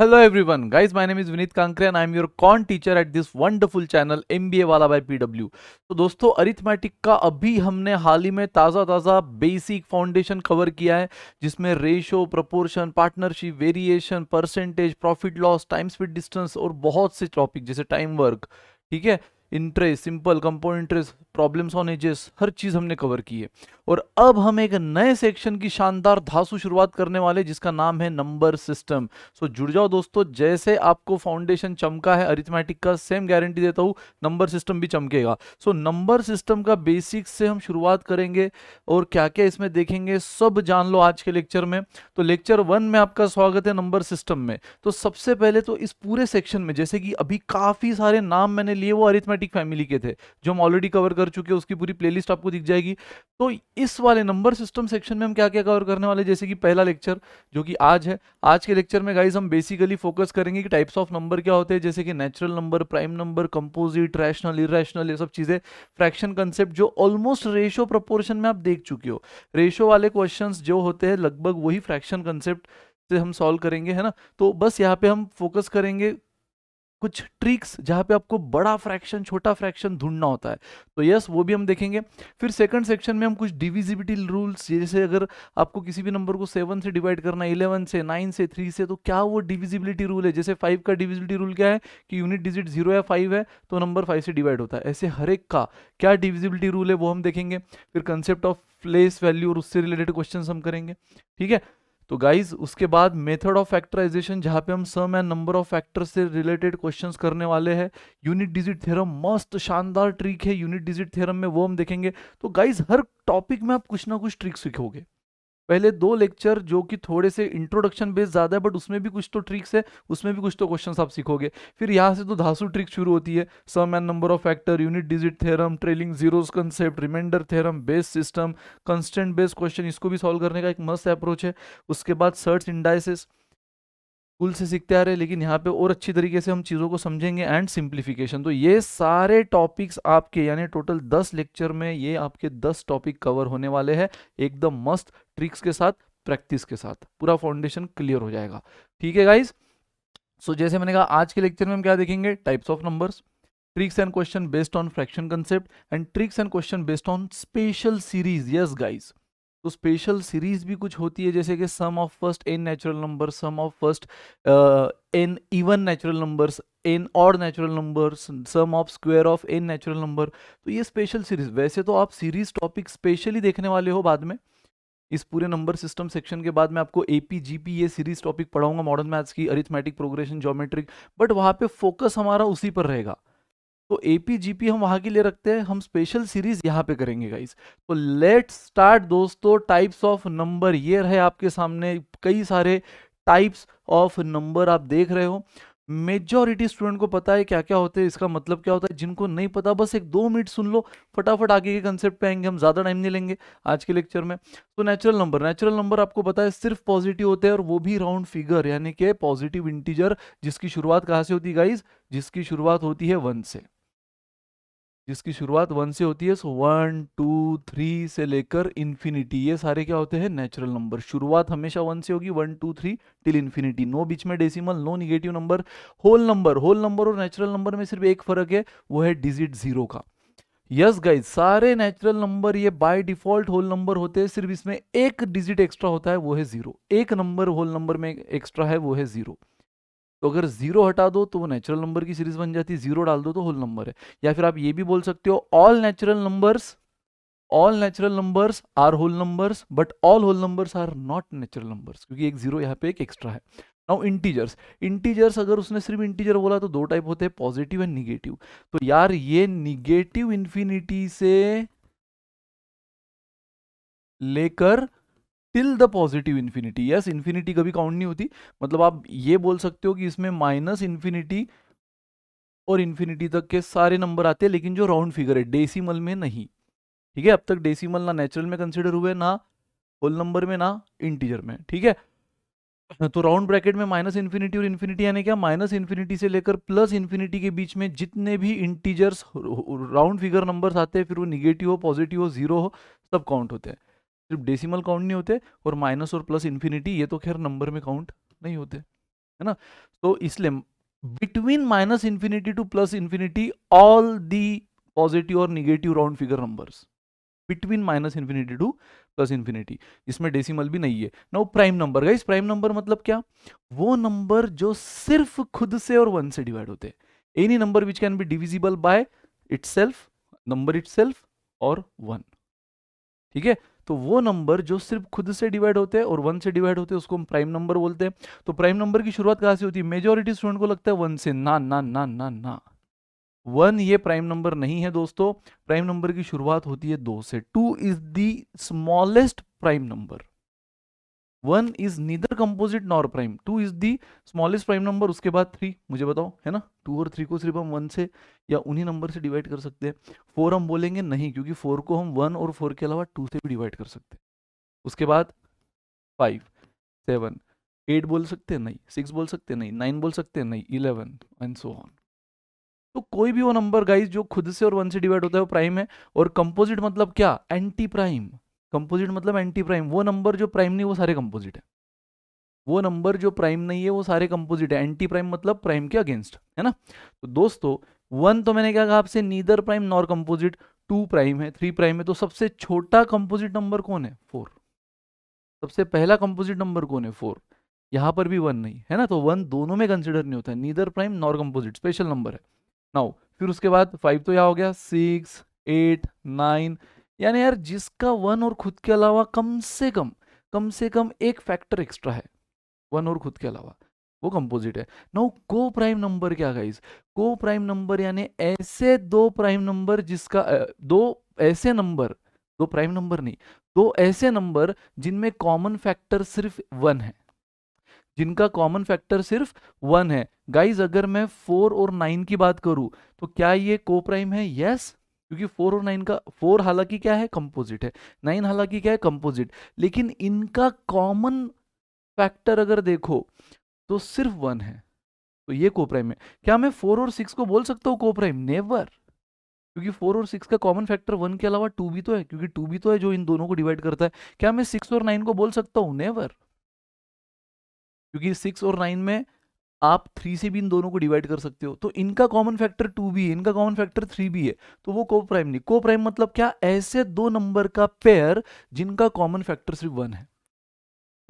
Hello everyone guys my name is Vineet Kankare and I am your quant teacher at this wonderful channel MBA वाला by PW तो दोस्तों arithmetic का अभी हमने हाल ही में ताज़ा ताज़ा बेसिक फाउंडेशन कवर किया है जिसमें ratio proportion partnership variation percentage profit loss time speed distance और बहुत से टॉपिक जैसे टाइम वर्क ठीक है interest simple compound interest problems on ages हर चीज़ हमने कवर की है और अब हम एक नए सेक्शन की शानदार धासु शुरुआत करने वाले जिसका नाम है नंबर सिस्टम सो जुड़ जाओ दोस्तों जैसे आपको फाउंडेशन चमका है अरिथमेटिक का सेम गारंटी देता हूँ नंबर सिस्टम भी चमकेगा सो नंबर सिस्टम का बेसिक से हम शुरुआत करेंगे और क्या क्या इसमें देखेंगे सब जान लो आज के लेक्चर में तो लेक्चर वन में आपका स्वागत है नंबर सिस्टम में तो सबसे पहले तो इस पूरे सेक्शन में जैसे कि अभी काफ़ी सारे नाम मैंने लिए वो अरिथमेटिक फैमिली के थे जो हम ऑलरेडी कवर कर कर चुके हैं उसकी पूरी प्लेलिस्ट आपको दिख जाएगी तो इस वाले नंबर सिस्टम सेक्शन में हम क्या क्या कवर करने वाले जैसे कि पहला लेक्चर जो कि आज है आज के लेक्चर में गाइज हम बेसिकली फोकस करेंगे कि टाइप्स ऑफ नंबर क्या होते हैं जैसे कि natural number prime number composite rational irrational ये सब चीज़ें फ्रैक्शन कंसेप्ट जो ऑलमोस्ट रेशो प्रपोर्शन में आप देख चुके हो रेशो वाले क्वेश्चन जो होते हैं लगभग वही फ्रैक्शन कंसेप्ट से हम सॉल्व करेंगे है ना तो बस यहाँ पे हम फोकस करेंगे कुछ ट्रिक्स जहाँ पे आपको बड़ा फ्रैक्शन छोटा फ्रैक्शन ढूंढना होता है तो यस वो भी हम देखेंगे फिर सेकंड सेक्शन में हम कुछ डिविजिबिलिटी रूल्स जैसे अगर आपको किसी भी नंबर को सेवन से डिवाइड करना है इलेवन से नाइन से थ्री से तो क्या वो डिविजिबिलिटी रूल है जैसे फाइव का डिविजिबिलिटी रूल क्या है कि यूनिट डिजिट जीरो या फाइव है तो नंबर फाइव से डिवाइड होता है ऐसे हर एक का क्या डिविजिबिलिटी रूल है वो हम देखेंगे फिर कंसेप्ट ऑफ प्लेस वैल्यू और उससे रिलेटेड क्वेश्चन हम करेंगे ठीक है तो गाइज उसके बाद मेथड ऑफ फैक्टराइजेशन जहाँ पे हम sum and number of factor से रिलेटेड क्वेश्चंस करने वाले हैं यूनिट डिजिट थ्योरम मस्त शानदार ट्रिक है यूनिट डिजिट थ्योरम में वो हम देखेंगे तो गाइज हर टॉपिक में आप कुछ ना कुछ ट्रिक सीखोगे पहले दो लेक्चर जो कि थोड़े से इंट्रोडक्शन बेस्ड ज़्यादा है बट उसमें भी कुछ तो ट्रिक्स है उसमें भी कुछ तो क्वेश्चन आप सीखोगे फिर यहाँ से तो धासु ट्रिक शुरू होती है sum and number of factor unit digit theorem trailing zeros concept remainder theorem base system constant based question इसको भी सॉल्व करने का एक मस्त अप्रोच है उसके बाद सर्च इंडाइसिस स्कूल से सीखते आ रहे हैं लेकिन यहाँ पे और अच्छी तरीके से हम चीज़ों को समझेंगे एंड सिंप्लीफिकेशन तो ये सारे टॉपिक्स आपके यानी टोटल दस लेक्चर में ये आपके दस टॉपिक कवर होने वाले हैं एकदम मस्त ट्रिक्स के साथ प्रैक्टिस के साथ पूरा फाउंडेशन क्लियर हो जाएगा ठीक है गाइज सो so, जैसे मैंने कहा आज के लेक्चर में हम क्या देखेंगे types of numbers tricks and question based on fraction concept and tricks and question based on special series yes guys तो स्पेशल सीरीज भी कुछ होती है जैसे कि sum of first N natural number sum of first N even natural numbers N और natural number sum of square of N natural number तो ये स्पेशल सीरीज वैसे तो आप सीरीज टॉपिक स्पेशली देखने वाले हो बाद में इस पूरे नंबर सिस्टम सेक्शन के बाद मैं आपको ए पी जी पी ये सीरीज टॉपिक पढ़ाऊंगा मॉडर्न मैथ्स की अरिथमेटिक प्रोग्रेशन जोमेट्रिक बट वहाँ पे फोकस हमारा उसी पर रहेगा तो एपीजीपी हम वहां के लिए रखते हैं हम स्पेशल सीरीज यहाँ पे करेंगे गाइस तो लेट स्टार्ट दोस्तों टाइप्स ऑफ नंबर ये रहे आपके सामने कई सारे टाइप्स ऑफ नंबर आप देख रहे हो मेजॉरिटी स्टूडेंट को पता है क्या क्या होते हैं इसका मतलब क्या होता है जिनको नहीं पता बस एक दो मिनट सुन लो फटाफट आगे के कंसेप्ट पे आएंगे हम ज़्यादा टाइम नहीं लेंगे आज के लेक्चर में तो नेचुरल नंबर नेचुरल नंबर आपको पता है सिर्फ पॉजिटिव होते हैं और वो भी राउंड फिगर यानी कि पॉजिटिव इंटीजर जिसकी शुरुआत कहाँ से होती है गाइज जिसकी शुरुआत होती है वन से जिसकी शुरुआत वन से होती है सो वन टू थ्री से लेकर इन्फिनिटी ये सारे क्या होते हैं नेचुरल नंबर शुरुआत हमेशा वन से होगी one two three till infinity no बीच में decimal no negative number whole number whole number और नेचुरल नंबर में सिर्फ एक फर्क है वो है डिजिट जीरो का यस yes गाइज सारे नेचुरल नंबर ये बाय डिफॉल्ट होल नंबर होते हैं सिर्फ इसमें एक डिजिट एक्स्ट्रा होता है वो है जीरो एक नंबर होल नंबर में एक्स्ट्रा है वो है जीरो तो अगर जीरो हटा दो तो वो नेचुरल नंबर की सीरीज बन जाती है जीरो डाल दो तो होल नंबर है या फिर आप ये भी बोल सकते हो all natural numbers all natural numbers are whole numbers but all whole numbers are not natural numbers क्योंकि एक जीरो यहाँ पे एक एक्स्ट्रा है नाउ इंटीजर्स इंटीजर्स अगर उसने सिर्फ इंटीजर बोला तो दो टाइप होते हैं पॉजिटिव एंड निगेटिव तो यार ये निगेटिव इन्फिनिटी से लेकर till the positive infinity yes infinity कभी काउंट नहीं होती मतलब आप ये बोल सकते हो कि इसमें माइनस इन्फिनिटी और इन्फिनिटी तक के सारे नंबर आते हैं लेकिन जो राउंड फिगर है डेसीमल में नहीं ठीक है अब तक डेसीमल ना नेचुरल में कंसिडर हुए ना होल नंबर में ना इंटीजर में ठीक है तो राउंड ब्रैकेट में माइनस इन्फिनिटी और इन्फिनिटी यानी क्या माइनस इन्फिनिटी से लेकर प्लस इन्फिनिटी के बीच में जितने भी इंटीजर्स राउंड फिगर नंबर्स आते हैं फिर वो निगेटिव हो पॉजिटिव हो जीरो हो सब काउंट होते हैं सिर्फ डेसिमल काउंट नहीं होते और माइनस और प्लस इन्फिनिटी ये तो खैर नंबर में काउंट नहीं होते है ना तो इसलिए between minus infinity to plus infinity all the positive और negative round figure numbers between minus infinity to plus infinity इसमें डेसिमल भी नहीं है ना वो prime number guys prime number मतलब क्या वो नंबर जो सिर्फ खुद से और वन से डिवाइड होते हैं any number which can be divisible by its number its और वन ठीक है तो वो नंबर जो सिर्फ खुद से डिवाइड होते हैं और वन से डिवाइड होते हैं उसको हम प्राइम नंबर बोलते हैं तो प्राइम नंबर की शुरुआत कहाँ से होती है मेजोरिटी स्टूडेंट को लगता है वन से ना ना ना ना ना वन ये प्राइम नंबर नहीं है दोस्तों प्राइम नंबर की शुरुआत होती है दो से two is the smallest prime number one is neither composite nor prime two is the smallest prime number उसके बाद थ्री मुझे बताओ है ना टू और थ्री को सिर्फ हम वन से या उन्हीं नंबर से डिवाइड कर सकते हैं फोर हम बोलेंगे नहीं क्योंकि फोर को हम वन और फोर के अलावा टू से भी डिवाइड कर सकते हैं उसके बाद फाइव सेवन एट बोल सकते हैं नहीं सिक्स बोल सकते हैं नहीं नाइन बोल सकते हैं नहीं इलेवन एंड सो ऑन तो कोई भी वो नंबर गाइज जो खुद से और वन से डिवाइड होता है वो प्राइम है और कंपोजिट मतलब क्या एंटी प्राइम कंपोजिट मतलब एंटी प्राइम वो नंबर जो प्राइम नहीं वो सारे कंपोजिट है वो नंबर जो प्राइम नहीं है वो सारे कंपोजिट है एंटी प्राइम मतलब प्राइम के अगेंस्ट है ना तो दोस्तों वन तो मैंने क्या कहा आपसे neither prime nor composite two prime है थ्री प्राइम है तो सबसे छोटा कंपोजिट नंबर कौन है फोर सबसे पहला कंपोजिट नंबर कौन है फोर यहाँ पर भी वन नहीं है ना तो वन दोनों में कंसिडर नहीं होता है neither prime nor composite special number है नाउ फिर उसके बाद फाइव तो यहाँ हो गया सिक्स एट नाइन यानी यार जिसका वन और खुद के अलावा कम से कम कम से कम एक फैक्टर एक्स्ट्रा है वन और खुद के अलावा वो कंपोजिट है नाउ को प्राइम नंबर क्या गाइज को प्राइम नंबर यानी ऐसे दो प्राइम नंबर जिसका दो ऐसे नंबर दो प्राइम नंबर नहीं दो ऐसे नंबर जिनमें कॉमन फैक्टर सिर्फ वन है जिनका कॉमन फैक्टर सिर्फ वन है गाइज अगर मैं फोर और नाइन की बात करूं तो क्या ये को प्राइम है यस yes? क्योंकि फोर और नाइन का फोर हालांकि क्या है कंपोजिट है नाइन हालांकि क्या है कंपोजिट लेकिन इनका कॉमन फैक्टर अगर देखो तो सिर्फ वन है तो ये कोप्राइम है क्या मैं फोर और सिक्स को बोल सकता हूँ कोप्राइम नेवर क्योंकि फोर और सिक्स का कॉमन फैक्टर वन के अलावा टू भी तो है क्योंकि टू भी तो है जो इन दोनों को डिवाइड करता है क्या मैं सिक्स और नाइन को बोल सकता हूँ नेवर क्योंकि सिक्स और नाइन में आप थ्री से भी इन दोनों को डिवाइड कर सकते हो तो इनका कॉमन फैक्टर टू भी है इनका कॉमन फैक्टर थ्री भी है तो वो को प्राइम नहीं को प्राइम मतलब क्या ऐसे दो नंबर का पेयर जिनका कॉमन फैक्टर सिर्फ वन है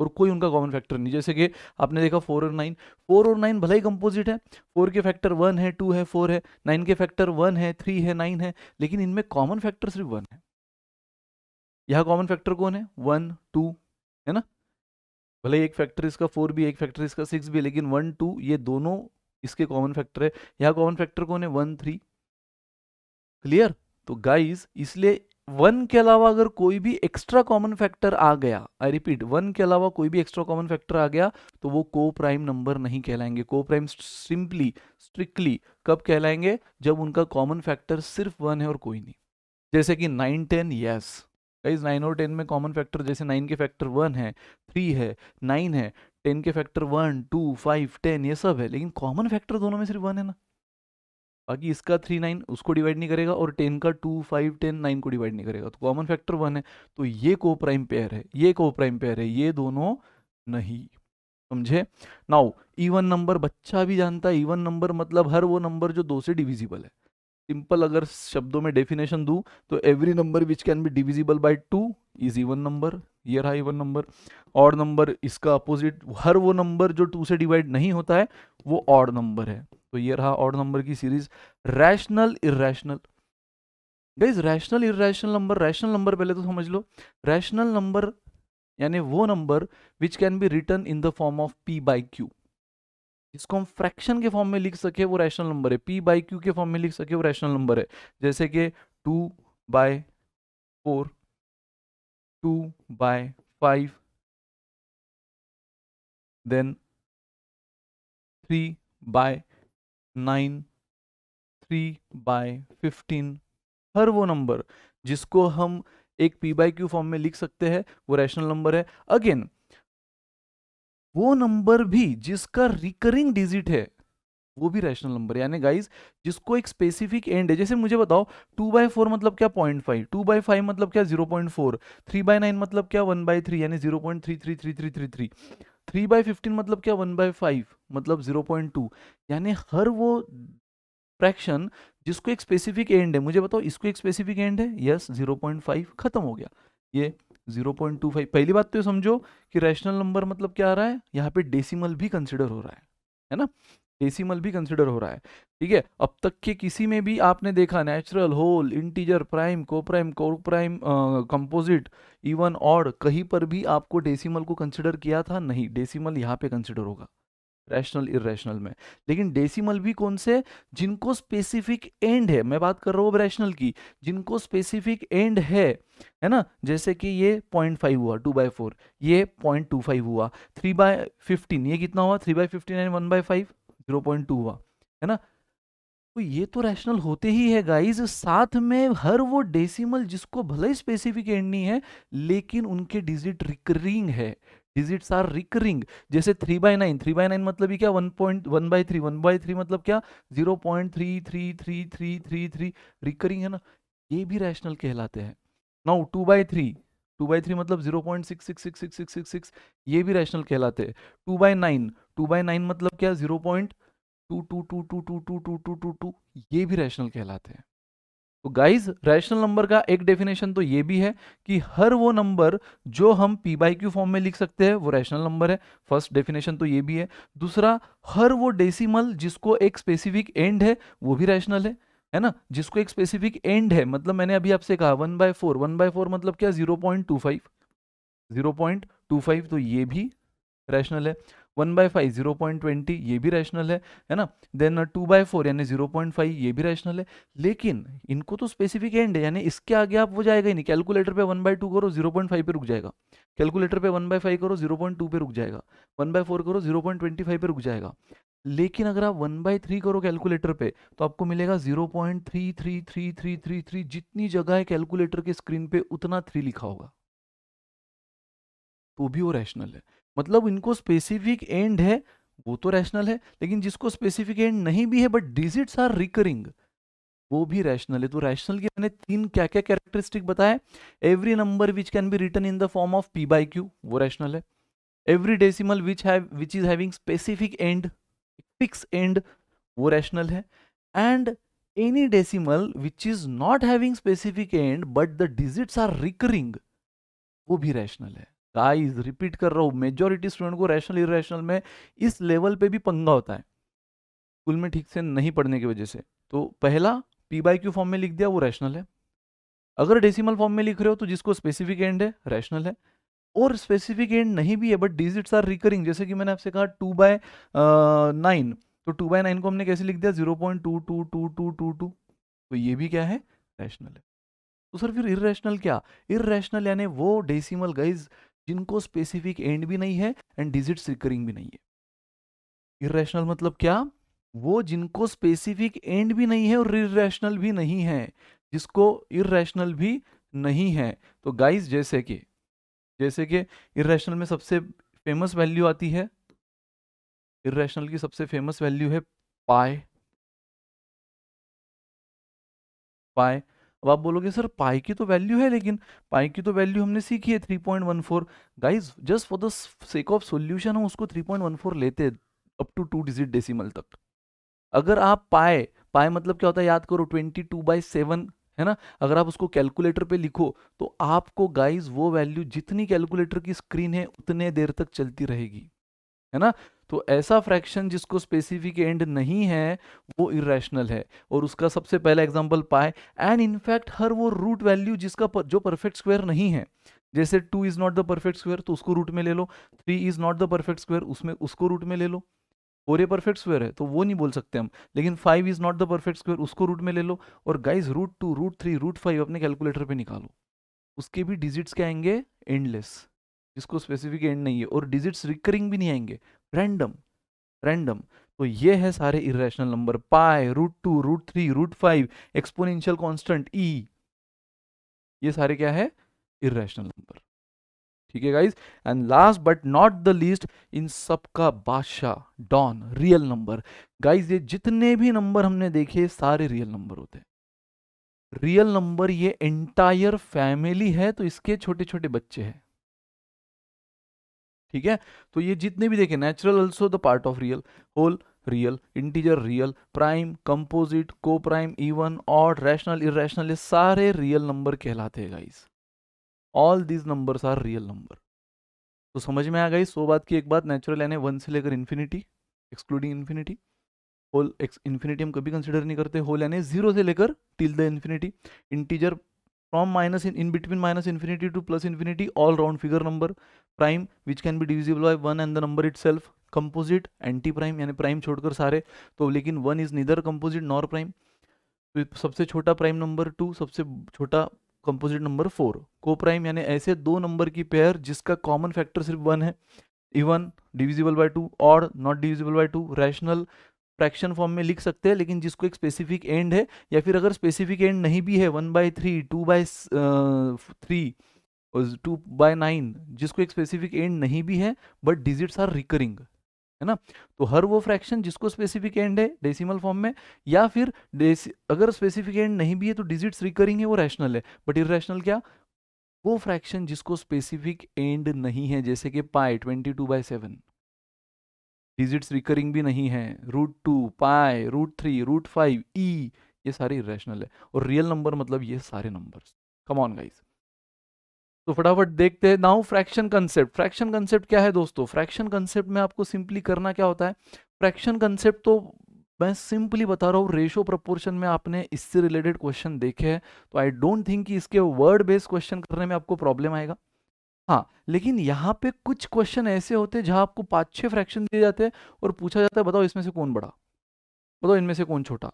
और कोई उनका कॉमन फैक्टर नहीं जैसे कि आपने देखा फोर और नाइन फोर और नाइन भले ही कंपोजिट है फोर के फैक्टर वन है टू है फोर है नाइन के फैक्टर वन है थ्री है नाइन है लेकिन इनमें कॉमन फैक्टर सिर्फ वन है यहाँ कॉमन फैक्टर कौन है वन टू है ना भले एक फैक्टर इसका फोर भी एक फैक्टर इसका सिक्स भी लेकिन वन टू ये दोनों इसके कॉमन फैक्टर है यहाँ कॉमन फैक्टर कौन है वन थ्री क्लियर तो गाइज इसलिए वन के अलावा अगर कोई भी एक्स्ट्रा कॉमन फैक्टर आ गया आई रिपीट वन के अलावा कोई भी एक्स्ट्रा कॉमन फैक्टर आ गया तो वो को प्राइम नंबर नहीं कहलाएंगे को प्राइम सिंपली स्ट्रिक्टली कब कहलाएंगे जब उनका कॉमन फैक्टर सिर्फ वन है और कोई नहीं जैसे कि nine ten yes guys nine और टेन में कॉमन फैक्टर जैसे नाइन के फैक्टर वन है थ्री है नाइन है टेन के factor one two five ten ये सब है लेकिन कॉमन फैक्टर दोनों में सिर्फ वन है ना बाकी इसका थ्री नाइन उसको डिवाइड नहीं करेगा और टेन का टू फाइव टेन नाइन को डिवाइड नहीं करेगा तो कॉमन फैक्टर वन है तो ये को प्राइम पेयर है ये को प्राइम पेयर है ये दोनों नहीं समझे नाउ इवन नंबर बच्चा भी जानता है इवन नंबर मतलब हर वो नंबर जो दो से डिविजिबल है सिंपल अगर शब्दों में डेफिनेशन दू तो every number which can be divisible by two is even number ये रहा इवन नंबर ऑड नंबर इसका अपोजिट हर वो नंबर जो टू से डिवाइड नहीं होता है वो ऑड नंबर है तो ये रहा ऑड नंबर की series rational irrational guys rational irrational number rational number पहले तो समझ लो रैशनल नंबर यानी वो number which can be written in the form of p by q जिसको हम फ्रैक्शन के फॉर्म में लिख सके वो रैशनल नंबर है पी बाई क्यू के फॉर्म में लिख सके वो रैशनल नंबर है जैसे कि two by four two by five then three by nine three by fifteen हर वो नंबर जिसको हम एक पी बाई क्यू फॉर्म में लिख सकते हैं वो रैशनल नंबर है अगेन वो नंबर भी जिसका रिकरिंग डिजिट है वो भी रैशनल नंबर यानी गाइस जिसको एक स्पेसिफिक एंड है जैसे मुझे बताओ टू बाई फोर मतलब क्या point five two by five मतलब क्या zero point four three by nine मतलब क्या वन बाई थ्री यानी zero point three three three three three three three by fifteen मतलब क्या वन बाई फाइव मतलब जीरो पॉइंट टू यानी हर वो फ्रैक्शन जिसको एक स्पेसिफिक एंड है मुझे बताओ इसको एक स्पेसिफिक एंड है यस जीरो पॉइंट फाइव खत्म हो गया ये जीरो पॉइंट टू फाइव पहली बात तो ये समझो कि रैशनल नंबर मतलब क्या आ रहा है यहाँ पे डेसिमल भी कंसिडर हो रहा है है ना डेसिमल भी कंसिडर हो रहा है ठीक है अब तक के किसी में भी आपने देखा नेचुरल होल इंटीजर प्राइम को प्राइम को प्राइम कंपोजिट इवन और कहीं पर भी आपको डेसिमल को कंसिडर किया था नहीं डेसिमल यहाँ पे कंसिडर होगा रैशनल इेशनल में लेकिन डेसिमल भी कौन से जिनको स्पेसिफिक एंड है मैं बात कर रहा हूँ रैशनल की जिनको स्पेसिफिक एंड है है ना जैसे कि ये पॉइंट फाइव हुआ टू बाई फोर ये पॉइंट टू फाइव हुआ थ्री बाय फिफ्टीन ये कितना हुआ three by fifteen and one by five zero point two हुआ है ना तो ये तो रैशनल होते ही है गाइज साथ में हर वो डेसिमल जिसको भले ही स्पेसिफिक एंड नहीं है लेकिन उनके डिजिट रिकरिंग है डिजिट्स आर रिकरिंग जैसे three by nine three by nine मतलब क्या one point one by three one by three मतलब क्या zero point three three three three three three recurring है ना ये भी रैशनल कहलाते हैं now two by three two by three मतलब zero point six six six six six six six ये भी रैशनल कहलाते हैं two by nine to by nine मतलब क्या zero point two two two two two two two two two two ये भी rational कहलाते हैं तो गाइज रैशनल नंबर का एक डेफिनेशन तो ये भी है कि हर वो नंबर जो हम पी बाई क्यू फॉर्म में लिख सकते हैं वो रैशनल नंबर है फर्स्ट डेफिनेशन तो ये भी है दूसरा हर वो डेसिमल जिसको एक स्पेसिफिक एंड है वो भी रैशनल है है ना जिसको एक स्पेसिफिक एंड है मतलब मैंने अभी आपसे कहा one by four one by four मतलब क्या zero point two five zero point two five तो ये भी रैशनल है one by five zero point twenty ये भी रैशनल है है ना देन टू बाई फोर यानी जीरो पॉइंट फाइव ये भी रैशनल है लेकिन इनको तो स्पेसिफिक एंड है यानी इसके आगे आप वो जाएगा ही नहीं कैलकुलेटर पे वन बाय टू करो जीरो पॉइंट फाइव पर रुक जाएगा कैलकुलेटर पे वन बाय फाइव करो जीरो पॉइंट टू पर रुक जाएगा वन बाय फोर करो जीरो पॉइंट ट्वेंटी फाइव पर रुक जाएगा लेकिन अगर आप वन बाय थ्री करो कैलकुलेटर पे तो आपको मिलेगा zero point three three three three three three जितनी जगह है कैलकुलेटर के स्क्रीन पे उतना थ्री लिखा होगा तो भी वो रैशनल है मतलब इनको स्पेसिफिक एंड है वो तो रैशनल है लेकिन जिसको स्पेसिफिक एंड नहीं भी है बट डिजिट्स आर रिकरिंग वो भी रैशनल है तो रैशनल के मैंने तीन क्या क्या कैरेक्टरिस्टिक बताया every number which can be written in the form of p by q वो रैशनल है every decimal which have which is having specific end fix end वो रैशनल है and any decimal which is not having specific end but the digits are recurring वो भी rational है guys repeat कर रहा हूँ मेजोरिटी स्टूडेंट को rational irrational में इस लेवल पे भी पंगा होता है स्कूल में ठीक से नहीं पढ़ने की वजह से तो पहला पी बाई क्यू फॉर्म में लिख दिया वो रैशनल है अगर डेसिमल फॉर्म में लिख रहे हो तो जिसको स्पेसिफिक एंड है रैशनल है और स्पेसिफिक एंड नहीं भी है बट डिजिट्स आर रिकरिंग जैसे कि मैंने आपसे कहा टू बाय नाइन तो टू बाय नाइन को हमने कैसे लिख दिया zero point two two two two two two तो ये भी क्या है रैशनल है तो सर फिर इेशनल क्या इेशनल यानी वो डेसिमल गाइज जिनको स्पेसिफिक एंड भी नहीं है एंड डिजिट रिकरिंग भी नहीं है इेशनल मतलब क्या वो जिनको स्पेसिफिक एंड भी नहीं है और इेशनल भी नहीं है जिसको इेशनल भी नहीं है तो गाइस जैसे कि जैसे कि इेशनल में सबसे फेमस वैल्यू आती है इेशनल की सबसे फेमस वैल्यू है पाए पाए अब आप बोलोगे सर पाई की तो वैल्यू है लेकिन पाई की तो वैल्यू हमने सीखी है three point one four guys just for the sake of solution हम उसको थ्री पॉइंट वन फोर लेते up to two digit decimal तक अगर आप पाए पाए मतलब क्या होता है याद करो ट्वेंटी टू बाई सेवन है ना अगर आप उसको कैलकुलेटर पे लिखो तो आपको गाइज वो वैल्यू जितनी कैलकुलेटर की स्क्रीन है उतने देर तक चलती रहेगी है ना तो ऐसा फ्रैक्शन जिसको स्पेसिफिक एंड नहीं है वो इरेशनल है और उसका सबसे पहला एग्जाम्पल पाए एंड इनफैक्ट हर वो रूट वैल्यू जिसका पर, जो परफेक्ट स्क्वायर नहीं है जैसे two is not the perfect square तो उसको रूट में ले लो three is not the perfect square उसमें उसको रूट में ले लो फोर ए परफेक्ट स्क्वायर है तो वो नहीं बोल सकते हम लेकिन five is not the perfect square उसको रूट में ले लो और guys root two root three root five अपने कैलकुलेटर पे निकालो उसके भी डिजिट्स क्या आएंगे एंडलेस जिसको स्पेसिफिक एंड नहीं है और डिजिट्स रिकरिंग भी नहीं आएंगे रैंडम रैंडम तो ये है सारे irrational number pi root two root three root five exponential constant e ये सारे क्या है इरेशनल नंबर ठीक है guys and last but not the least इन सब का बादशाह डॉन रियल नंबर गाइज ये जितने भी नंबर हमने देखे सारे रियल नंबर होते हैं रियल नंबर ये एंटायर फैमिली है तो इसके छोटे छोटे बच्चे हैं ठीक है तो ये जितने भी देखे natural also the part of real whole real integer real prime composite coprime even odd rational irrational ये सारे रियल नंबर कहलाते हैं guys all these numbers are real number तो समझ में आ गई सो बात की एक बात नेचुरल यानी वन से लेकर infinity excluding infinity whole x infinity हम कभी कंसिडर नहीं करते होल यानी जीरो से लेकर till the infinity integer from minus in, in between minus infinity to plus infinity all round figure number prime which can be divisible by 1 and the number itself composite anti prime यानी prime छोड़कर सारे तो लेकिन one is neither composite nor prime सबसे छोटा prime number two सबसे छोटा composite number four coprime यानी ऐसे दो नंबर की पेयर जिसका कॉमन फैक्टर सिर्फ वन है इवन डिविजिबल बाय टू और not divisible by two rational fraction form में लिख सकते हैं लेकिन जिसको एक स्पेसिफिक एंड है या फिर अगर स्पेसिफिक एंड नहीं भी है one by three two by three two by nine जिसको एक स्पेसिफिक एंड नहीं भी है बट डिजिट्स आर रिकरिंग है ना तो हर वो फ्रैक्शन जिसको स्पेसिफिक एंड है डेसिमल फॉर्म में या फिर अगर स्पेसिफिक एंड नहीं भी है तो डिजिट्स रिकरिंग है वो रैशनल है बट इेशनल क्या वो फ्रैक्शन जिसको स्पेसिफिक एंड नहीं है जैसे कि pi twenty two by seven digits recurring भी नहीं है root two pi root three root five e ये सारे इेशनल है और रियल नंबर मतलब ये सारे नंबर्स कम ऑन गाइस तो फटाफट देखते हैं now fraction concept fraction concept क्या है दोस्तों फ्रैक्शन कंसेप्ट में आपको सिंपली करना क्या होता है फ्रैक्शन कंसेप्ट तो मैं सिंपली बता रहा हूँ रेशो प्रपोर्शन में आपने इससे रिलेटेड क्वेश्चन देखे हैं तो आई डोंट थिंक कि इसके वर्ड बेस्ड क्वेश्चन करने में आपको प्रॉब्लम आएगा हाँ, लेकिन यहाँ पे कुछ क्वेश्चन ऐसे होते हैं जहाँ आपको पाँच 6 फ्रैक्शन दिए जाते हैं और पूछा जाता है बताओ इसमें से कौन बड़ा? बताओ इनमें से कौन छोटा?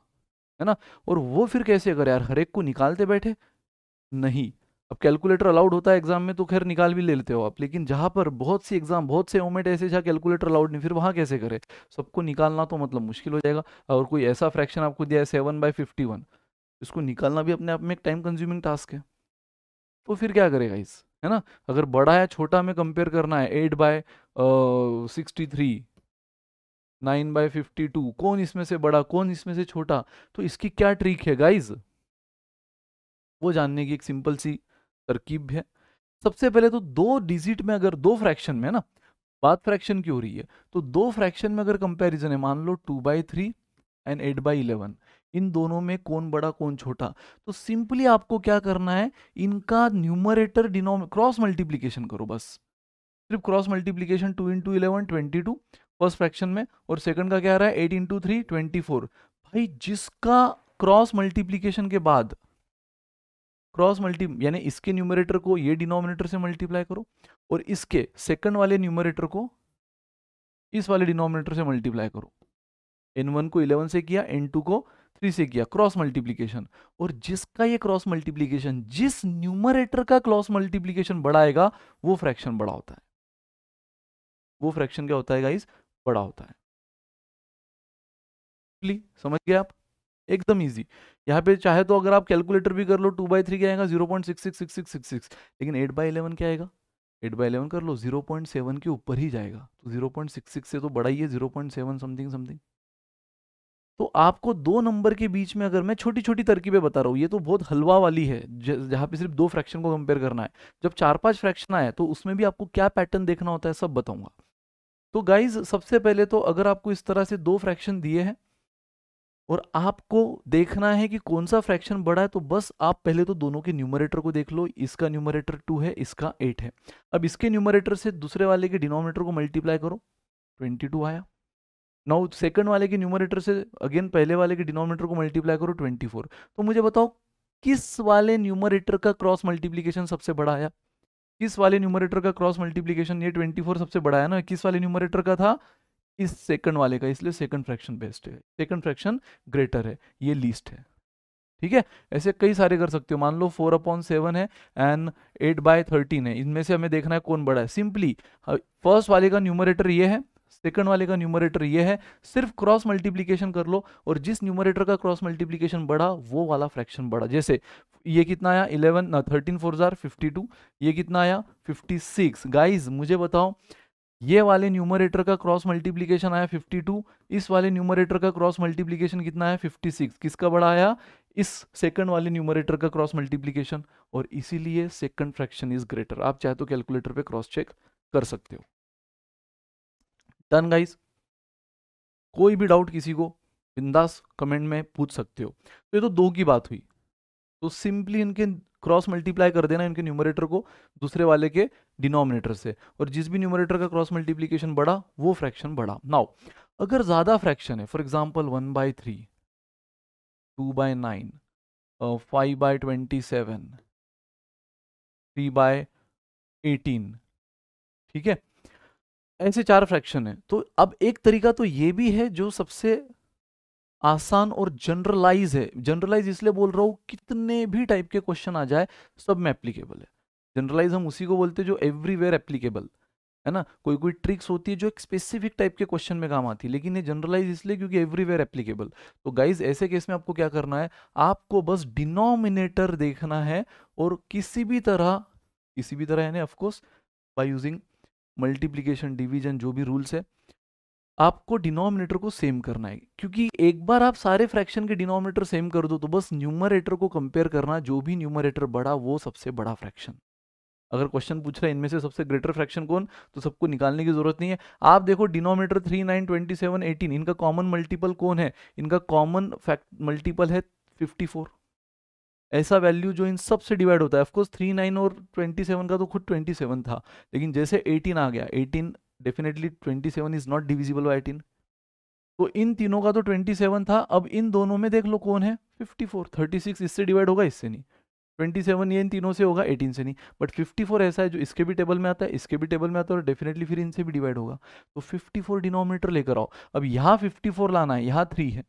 है ना? और वो फिर कैसे अगर यार हर एक को निकालते बैठे? नहीं, अब कैलकुलेटर अलाउड होता है एग्ज़ाम में तो खैर निकाल भी ले लेते हो आप लेकिन जहाँ पर बहुत सी एग्ज़ाम बहुत से मोमेंट ऐसे जहाँ कैलकुलेटर अलाउड नहीं फिर वहाँ कैसे करें? सबको निकालना तो मतलब मुश्किल हो जाएगा और कोई ऐसा फ्रैक्शन आपको दिया है सेवन बाई फिफ्टी वन इसको निकालना भी अपने आप में एक टाइम कंज्यूमिंग टास्क है। तो फिर क्या करेगा इस है ना अगर बड़ा या छोटा में कंपेयर करना है eight by sixty three nine by fifty two कौन इसमें से बड़ा कौन इसमें से छोटा तो इसकी क्या ट्रिक है गाइज वो जानने की एक सिंपल सी तरकीब है सबसे पहले तो दो डिजिट में अगर दो फ्रैक्शन में है ना बात फ्रैक्शन की हो रही है तो दो फ्रैक्शन में अगर कंपैरिजन है मान लो two by three and eight by eleven इन दोनों में कौन बड़ा कौन छोटा तो सिंपली आपको क्या करना है इनका न्यूमरेटर डिनोम क्रॉस मल्टीप्लीकेशन करो बस सिर्फ cross multiplication two into eleven twenty two first fraction में और सेकंड का क्या रहा है eight into three twenty four भाई जिसका क्रॉस मल्टीप्लीकेशन के बाद क्रॉस मल्टी यानी इसके न्यूमरेटर को ये डिनोमिनेटर से मल्टीप्लाई करो और इसके सेकंड वाले न्यूमरेटर को इस वाले डिनोमिनेटर से मल्टीप्लाई करो एन वन को इलेवन से किया एन टू को थ्री से किया क्रॉस मल्टीप्लीकेशन और जिसका ये क्रॉस मल्टीप्लीकेशन जिस न्यूमरेटर का क्रॉस मल्टीप्लीकेशन बढ़ाएगा वो फ्रैक्शन बड़ा होता है वो फ्रैक्शन क्या होता है गाइस बड़ा होता है समझ गए आप एकदम इजी यहाँ पे चाहे तो अगर आप कैलकुलेटर भी कर लो टू बाई थ्री क्या आएगा zero point six six six six six six लेकिन एट बाई इलेवन क्या आएगा एट बाई इलेवन कर लो जीरो पॉइंट सेवन के ऊपर ही जाएगा तो जीरो पॉइंट सिक्स सिक्स से तो बड़ा ही है zero point seven something something तो आपको दो नंबर के बीच में अगर मैं छोटी छोटी तरकीबें बता रहा हूँ ये तो बहुत हलवा वाली है जहाँ पे सिर्फ दो फ्रैक्शन को कंपेयर करना है जब चार पांच फ्रैक्शन आए तो उसमें भी आपको क्या पैटर्न देखना होता है सब बताऊंगा तो गाइज सबसे पहले तो अगर आपको इस तरह से दो फ्रैक्शन दिए हैं और आपको देखना है कि कौन सा फ्रैक्शन बड़ा है तो बस आप पहले तो दोनों के न्यूमरेटर को देख लो इसका न्यूमरेटर टू है इसका एट है अब इसके न्यूमरेटर से दूसरे वाले के डिनोमिनेटर को मल्टीप्लाई करो ट्वेंटी टू आया नाउ सेकंड वाले के न्यूमरेटर से अगेन पहले वाले के डिनोमिनेटर को मल्टीप्लाई करो ट्वेंटी फोर तो मुझे बताओ किस वाले न्यूमरेटर का क्रॉस मल्टीप्लीकेशन सबसे बड़ा आया किस वाले न्यूमरेटर का क्रॉस मल्टीप्लीकेशन ये ट्वेंटी फोर सबसे बड़ा है ना किस वाले न्यूमरेटर का था इस सेकंड वाले का इसलिए सेकंड फ्रैक्शन बेस्ट है सेकंड फ्रैक्शन ग्रेटर है ये लीस्ट है ठीक है ऐसे कई सारे कर सकते हो मान लो फोर अपॉन सेवन है एंड एट बाय थर्टीन है इनमें से हमें देखना है कौन बड़ा है सिंपली फर्स्ट वाले का न्यूमरेटर ये है सेकंड वाले का न्यूमरेटर ये है सिर्फ क्रॉस मल्टीप्लीकेशन कर लो और जिस न्यूमरेटर का क्रॉस मल्टीप्लीकेशन बढ़ा वो वाला फ्रैक्शन बढ़ा जैसे ये कितना आया इलेवन ना थर्टीन फोर जार फिफ्टी टू ये कितना आया फिफ्टी सिक्स गाइज मुझे बताओ ये वाले न्यूमरेटर का क्रॉस मल्टीप्लीकेशन आया फिफ्टी टू इस वाले न्यूमरेटर का क्रॉस मल्टीप्लीकेशन कितना आया फिफ्टी सिक्स किसका बड़ा आया इस सेकंड वाले न्यूमरेटर का क्रॉस मल्टीप्लीकेशन और इसीलिए सेकंड फ्रैक्शन इज ग्रेटर आप चाहे तो कैलकुलेटर पे क्रॉस चेक कर सकते हो डन गाइस कोई भी डाउट किसी को बिंदास कमेंट में पूछ सकते हो तो ये तो दो की बात हुई तो सिंपली इनके क्रॉस मल्टीप्लाई कर देना इनके न्यूमरेटर को दूसरे वाले के डिनोमिनेटर से और जिस भी न्यूमरेटर का क्रॉस मल्टीप्लीकेशन बढ़ा वो फ्रैक्शन बढ़ा नाउ अगर ज़्यादा फ्रैक्शन है for example one by three two by nine five by twenty seven three by eighteen ठीक है ऐसे चार फ्रैक्शन है तो अब एक तरीका तो ये भी है जो सबसे आसान और जनरलाइज है जनरलाइज इसलिए बोल रहा हूँ कितने भी टाइप के क्वेश्चन आ जाए सब में एप्लीकेबल है जनरलाइज हम उसी को बोलते हैं जो एवरीवेयर एप्लीकेबल है ना कोई कोई ट्रिक्स होती है जो एक स्पेसिफिक टाइप के क्वेश्चन में काम आती है लेकिन ये जनरलाइज इसलिए क्योंकि एवरीवेयर एप्लीकेबल तो गाइज ऐसे केस में आपको क्या करना है आपको बस डिनोमिनेटर देखना है और किसी भी तरह किसी भी तरह यानी of course by using multiplication division जो भी रूल्स है आपको डिनोमिनेटर को सेम करना है क्योंकि एक बार आप सारे फ्रैक्शन के डिनोमिनेटर सेम कर दो तो बस न्यूमरेटर को कंपेयर करना जो भी न्यूमरेटर बड़ा वो सबसे बड़ा फ्रैक्शन अगर क्वेश्चन पूछ रहा है इनमें से सबसे ग्रेटर फ्रैक्शन कौन तो सबको निकालने की जरूरत नहीं है आप देखो denominator three nine twenty seven eighteen इनका कॉमन मल्टीपल कौन है इनका कॉमन फैक्ट मल्टीपल है फिफ्टी फोर ऐसा वैल्यू जो इन सब से डिवाइड होता है ऑफकोर्स थ्री नाइन और ट्वेंटी सेवन का तो खुद ट्वेंटी सेवन था लेकिन जैसे एटीन आ गया eighteen definitely twenty seven is not divisible by eighteen तो इन तीनों का तो ट्वेंटी सेवन था अब इन दोनों में देख लो कौन है फिफ्टी फोर थर्टी सिक्स इससे डिवाइड होगा इससे नहीं ट्वेंटी सेवन ये इन तीनों से होगा एटीन से नहीं बट फिफ्टी फोर ऐसा है जो इसके भी टेबल में आता है इसके भी टेबल में आता है और डेफिनेटली फिर इनसे भी डिवाइड होगा तो फिफ्टी फोर डिनोमिनेटर लेकर आओ अब यहाँ फिफ्टी फोर लाना है यहाँ थ्री है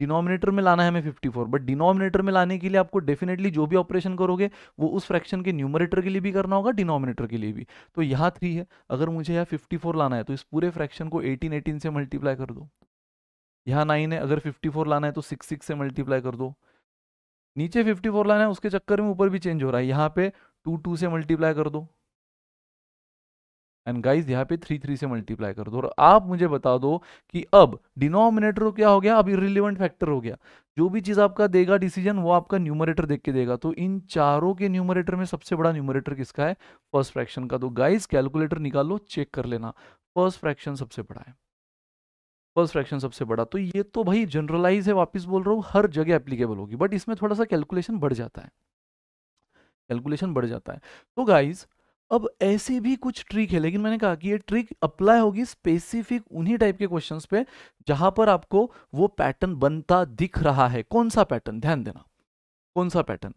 डिनोमिनेटर में लाना है हमें 54 बट डिनोमिनेटर में लाने के लिए आपको डेफिनेटली जो भी ऑपरेशन करोगे वो उस फ्रैक्शन के न्यूमरेटर के लिए भी करना होगा डिनोमिनेटर के लिए भी तो यहाँ थ्री है अगर मुझे यहाँ 54 लाना है तो इस पूरे फ्रैक्शन को 18 18 से मल्टीप्लाई कर दो यहाँ नाइन है अगर 54 लाना है तो सिक्स सिक्स से मल्टीप्लाई कर दो नीचे फिफ्टी लाना है उसके चक्कर में ऊपर भी चेंज हो रहा है यहाँ पे टू टू से मल्टीप्लाई कर दो एंड गाइज यहाँ पे थ्री थ्री से मल्टीप्लाई कर दो और आप मुझे बता दो कि अब डिनोमिनेटर क्या हो गया अब इरिलेवेंट फैक्टर हो गया जो भी चीज़ आपका देगा डिसीजन वो आपका न्यूमरेटर देख के देगा तो इन चारों के न्यूमरेटर में सबसे बड़ा न्यूमरेटर किसका है फर्स्ट फ्रैक्शन का तो गाइज कैलकुलेटर निकालो चेक कर लेना फर्स्ट फ्रैक्शन सबसे बड़ा है फर्स्ट फ्रैक्शन सबसे बड़ा तो ये तो भाई जनरलाइज है वापस बोल रहा हूँ हर जगह एप्लीकेबल होगी बट इसमें थोड़ा सा कैलकुलेशन बढ़ जाता है कैलकुलेशन बढ़ जाता है तो गाइज़ अब ऐसे भी कुछ ट्रिक है लेकिन मैंने कहा कि ये ट्रिक अप्लाई होगी स्पेसिफिक उन्हीं टाइप के क्वेश्चंस पे जहां पर आपको वो पैटर्न बनता दिख रहा है कौन सा पैटर्न ध्यान देना कौन सा पैटर्न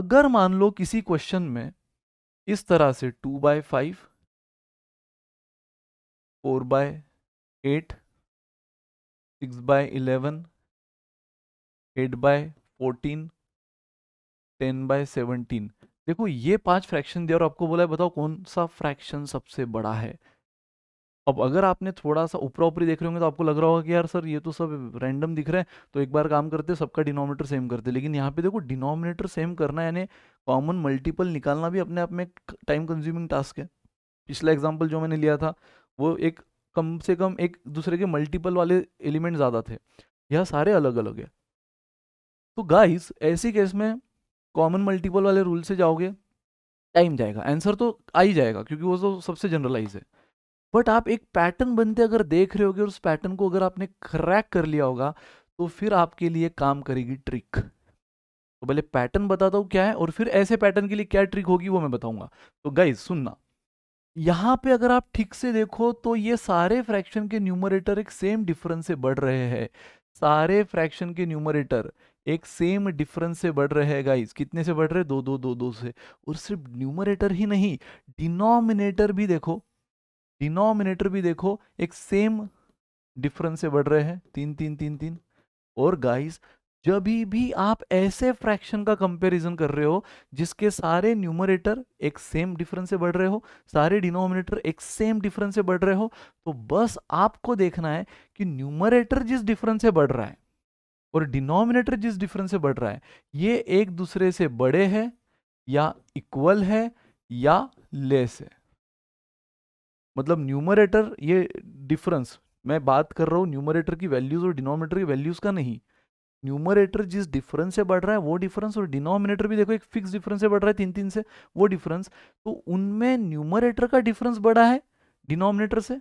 अगर मान लो किसी क्वेश्चन में इस तरह से two by five four by eight six by eleven eight by fourteen ten by seventeen देखो ये पांच फ्रैक्शन दिया और आपको बोला है बताओ कौन सा फ्रैक्शन सबसे बड़ा है अब अगर आपने थोड़ा सा ऊपर ऊपरी देख रहे होंगे तो आपको लग रहा होगा कि यार सर ये तो सब रैंडम दिख रहा है तो एक बार काम करते सबका डिनोमिनेटर सेम करते लेकिन यहाँ पे देखो डिनोमिनेटर सेम करना यानी कॉमन मल्टीपल निकालना भी अपने आप में टाइम कंज्यूमिंग टास्क है पिछला एग्जाम्पल जो मैंने लिया था वो एक कम से कम एक दूसरे के मल्टीपल वाले एलिमेंट ज़्यादा थे यह सारे अलग अलग है तो गाइस ऐसी केस में कॉमन मल्टीपल वाले रूल से जाओगे टाइम जाएगा आंसर तो आ ही जाएगा क्योंकि वो तो सबसे जनरलाइज है बट आप एक पैटर्न बनते अगर देख रहे होगे और उस पैटर्न को अगर आपने क्रैक कर लिया होगा तो फिर आपके लिए काम करेगी ट्रिक तो पहले पैटर्न बताता हूँ क्या है और फिर ऐसे पैटर्न के लिए क्या ट्रिक होगी वो मैं बताऊंगा तो गाइज सुनना यहाँ पे अगर आप ठीक से देखो तो ये सारे फ्रैक्शन के न्यूमरेटर एक सेम डिफरेंस से बढ़ रहे हैं सारे फ्रैक्शन के न्यूमरेटर एक सेम डिफरेंस से बढ़ रहे हैं गाइस कितने से बढ़ रहे दो दो दो दो से और सिर्फ न्यूमरेटर ही नहीं डिनोमिनेटर भी देखो डिनोमिनेटर भी देखो एक सेम डिफरेंस से बढ़ रहे हैं तीन तीन तीन तीन और गाइस जब भी आप ऐसे फ्रैक्शन का कंपैरिजन कर रहे हो जिसके सारे न्यूमरेटर एक सेम डिफरेंस से बढ़ रहे हो सारे डिनोमिनेटर एक सेम डिफरेंस से बढ़ रहे हो तो बस आपको देखना है कि न्यूमरेटर जिस डिफरेंस से बढ़ रहा है और डिनोमिनेटर जिस डिफरेंस से बढ़ रहा है ये एक दूसरे से बड़े है या इक्वल है या लेस है मतलब न्यूमरेटर ये डिफरेंस मैं बात कर रहा हूँ न्यूमरेटर की वैल्यूज और डिनोमिनेटर की वैल्यूज का नहीं न्यूमरेटर जिस डिफरेंस से बढ़ रहा है वो डिफरेंस और डिनोमिनेटर भी देखो एक फिक्स डिफरेंस से बढ़ रहा है तीन तीन से वो डिफरेंस तो उनमें न्यूमरेटर का डिफरेंस बड़ा है डिनोमिनेटर से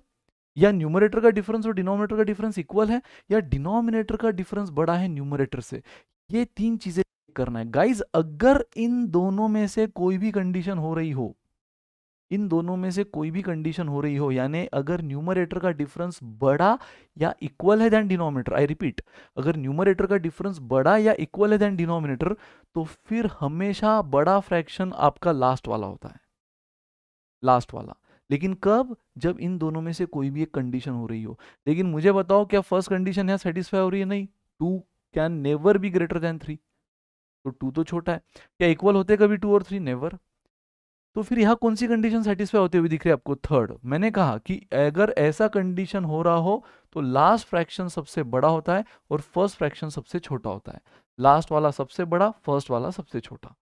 या न्यूमरेटर का डिफरेंस और डिनोमिनेटर का डिफरेंस इक्वल है या डिनोमिनेटर का डिफरेंस बड़ा है न्यूमरेटर से ये तीन चीजें करना है गाइज अगर इन दोनों में से कोई भी कंडीशन हो रही हो इन दोनों में से कोई भी कंडीशन हो रही हो यानी अगर न्यूमरेटर का डिफरेंस बड़ा या इक्वल है देन डिनोमिनेटर आई रिपीट अगर न्यूमरेटर का डिफरेंस बड़ा या इक्वल है देन डिनोमिनेटर तो फिर हमेशा बड़ा फ्रैक्शन आपका लास्ट वाला होता है लास्ट वाला लेकिन कब जब इन दोनों में से कोई भी एक कंडीशन हो रही हो लेकिन मुझे बताओ क्या फर्स्ट कंडीशन यहाँ सेटिस्फाई हो रही है नहीं two can never be greater than three तो टू तो छोटा है क्या इक्वल होते कभी टू और थ्री नेवर तो फिर यहाँ कौन सी कंडीशन सेटिस्फाई होते हुए दिख रही है आपको थर्ड मैंने कहा कि अगर ऐसा कंडीशन हो रहा हो तो लास्ट फ्रैक्शन सबसे बड़ा होता है और फर्स्ट फ्रैक्शन सबसे छोटा होता है लास्ट वाला सबसे बड़ा फर्स्ट वाला सबसे छोटा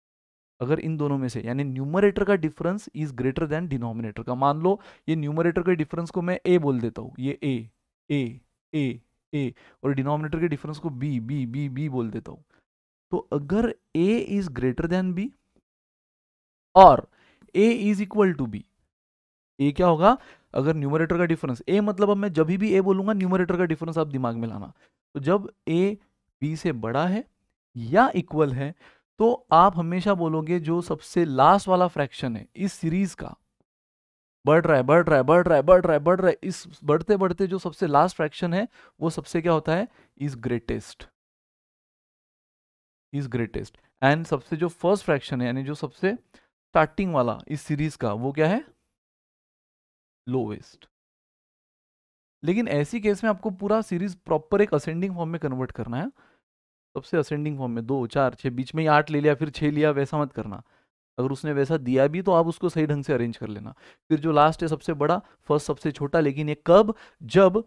अगर इन दोनों में से यानी न्यूमरेटर का difference is greater than denominator का मान लो ये न्यूमरेटर के डिफरेंस को मैं ए बोल देता हूँ ये ए ए ए ए और डिनोमिनेटर के डिफरेंस को बी बी बी बी बोल देता हूँ तो अगर A is greater than B और A is equal to B A क्या होगा अगर न्यूमरेटर का डिफरेंस ए मतलब अब मैं जब भी ए बोलूंगा न्यूमरेटर का डिफरेंस आप दिमाग में लाना तो जब ए बी से बड़ा है या इक्वल है तो आप हमेशा बोलोगे जो सबसे लास्ट वाला फ्रैक्शन है इस सीरीज का बढ़ रहा है बढ़ रहा है बढ़ रहा है बढ़ रहा है बढ़ रहा है इस बढ़ते बढ़ते जो सबसे लास्ट फ्रैक्शन है वो सबसे क्या होता है is greatest is greatest and सबसे जो फर्स्ट फ्रैक्शन है यानी जो सबसे स्टार्टिंग वाला इस सीरीज का वो क्या है लोवेस्ट लेकिन ऐसी केस में आपको पूरा सीरीज प्रॉपर एक असेंडिंग फॉर्म में कन्वर्ट करना है सबसे असेंडिंग फॉर्म में दो चार छः बीच में ही आठ ले लिया फिर छः लिया वैसा मत करना अगर उसने वैसा दिया भी तो आप उसको सही ढंग से अरेंज कर लेना फिर जो लास्ट है सबसे बड़ा फर्स्ट सबसे छोटा लेकिन ये कब जब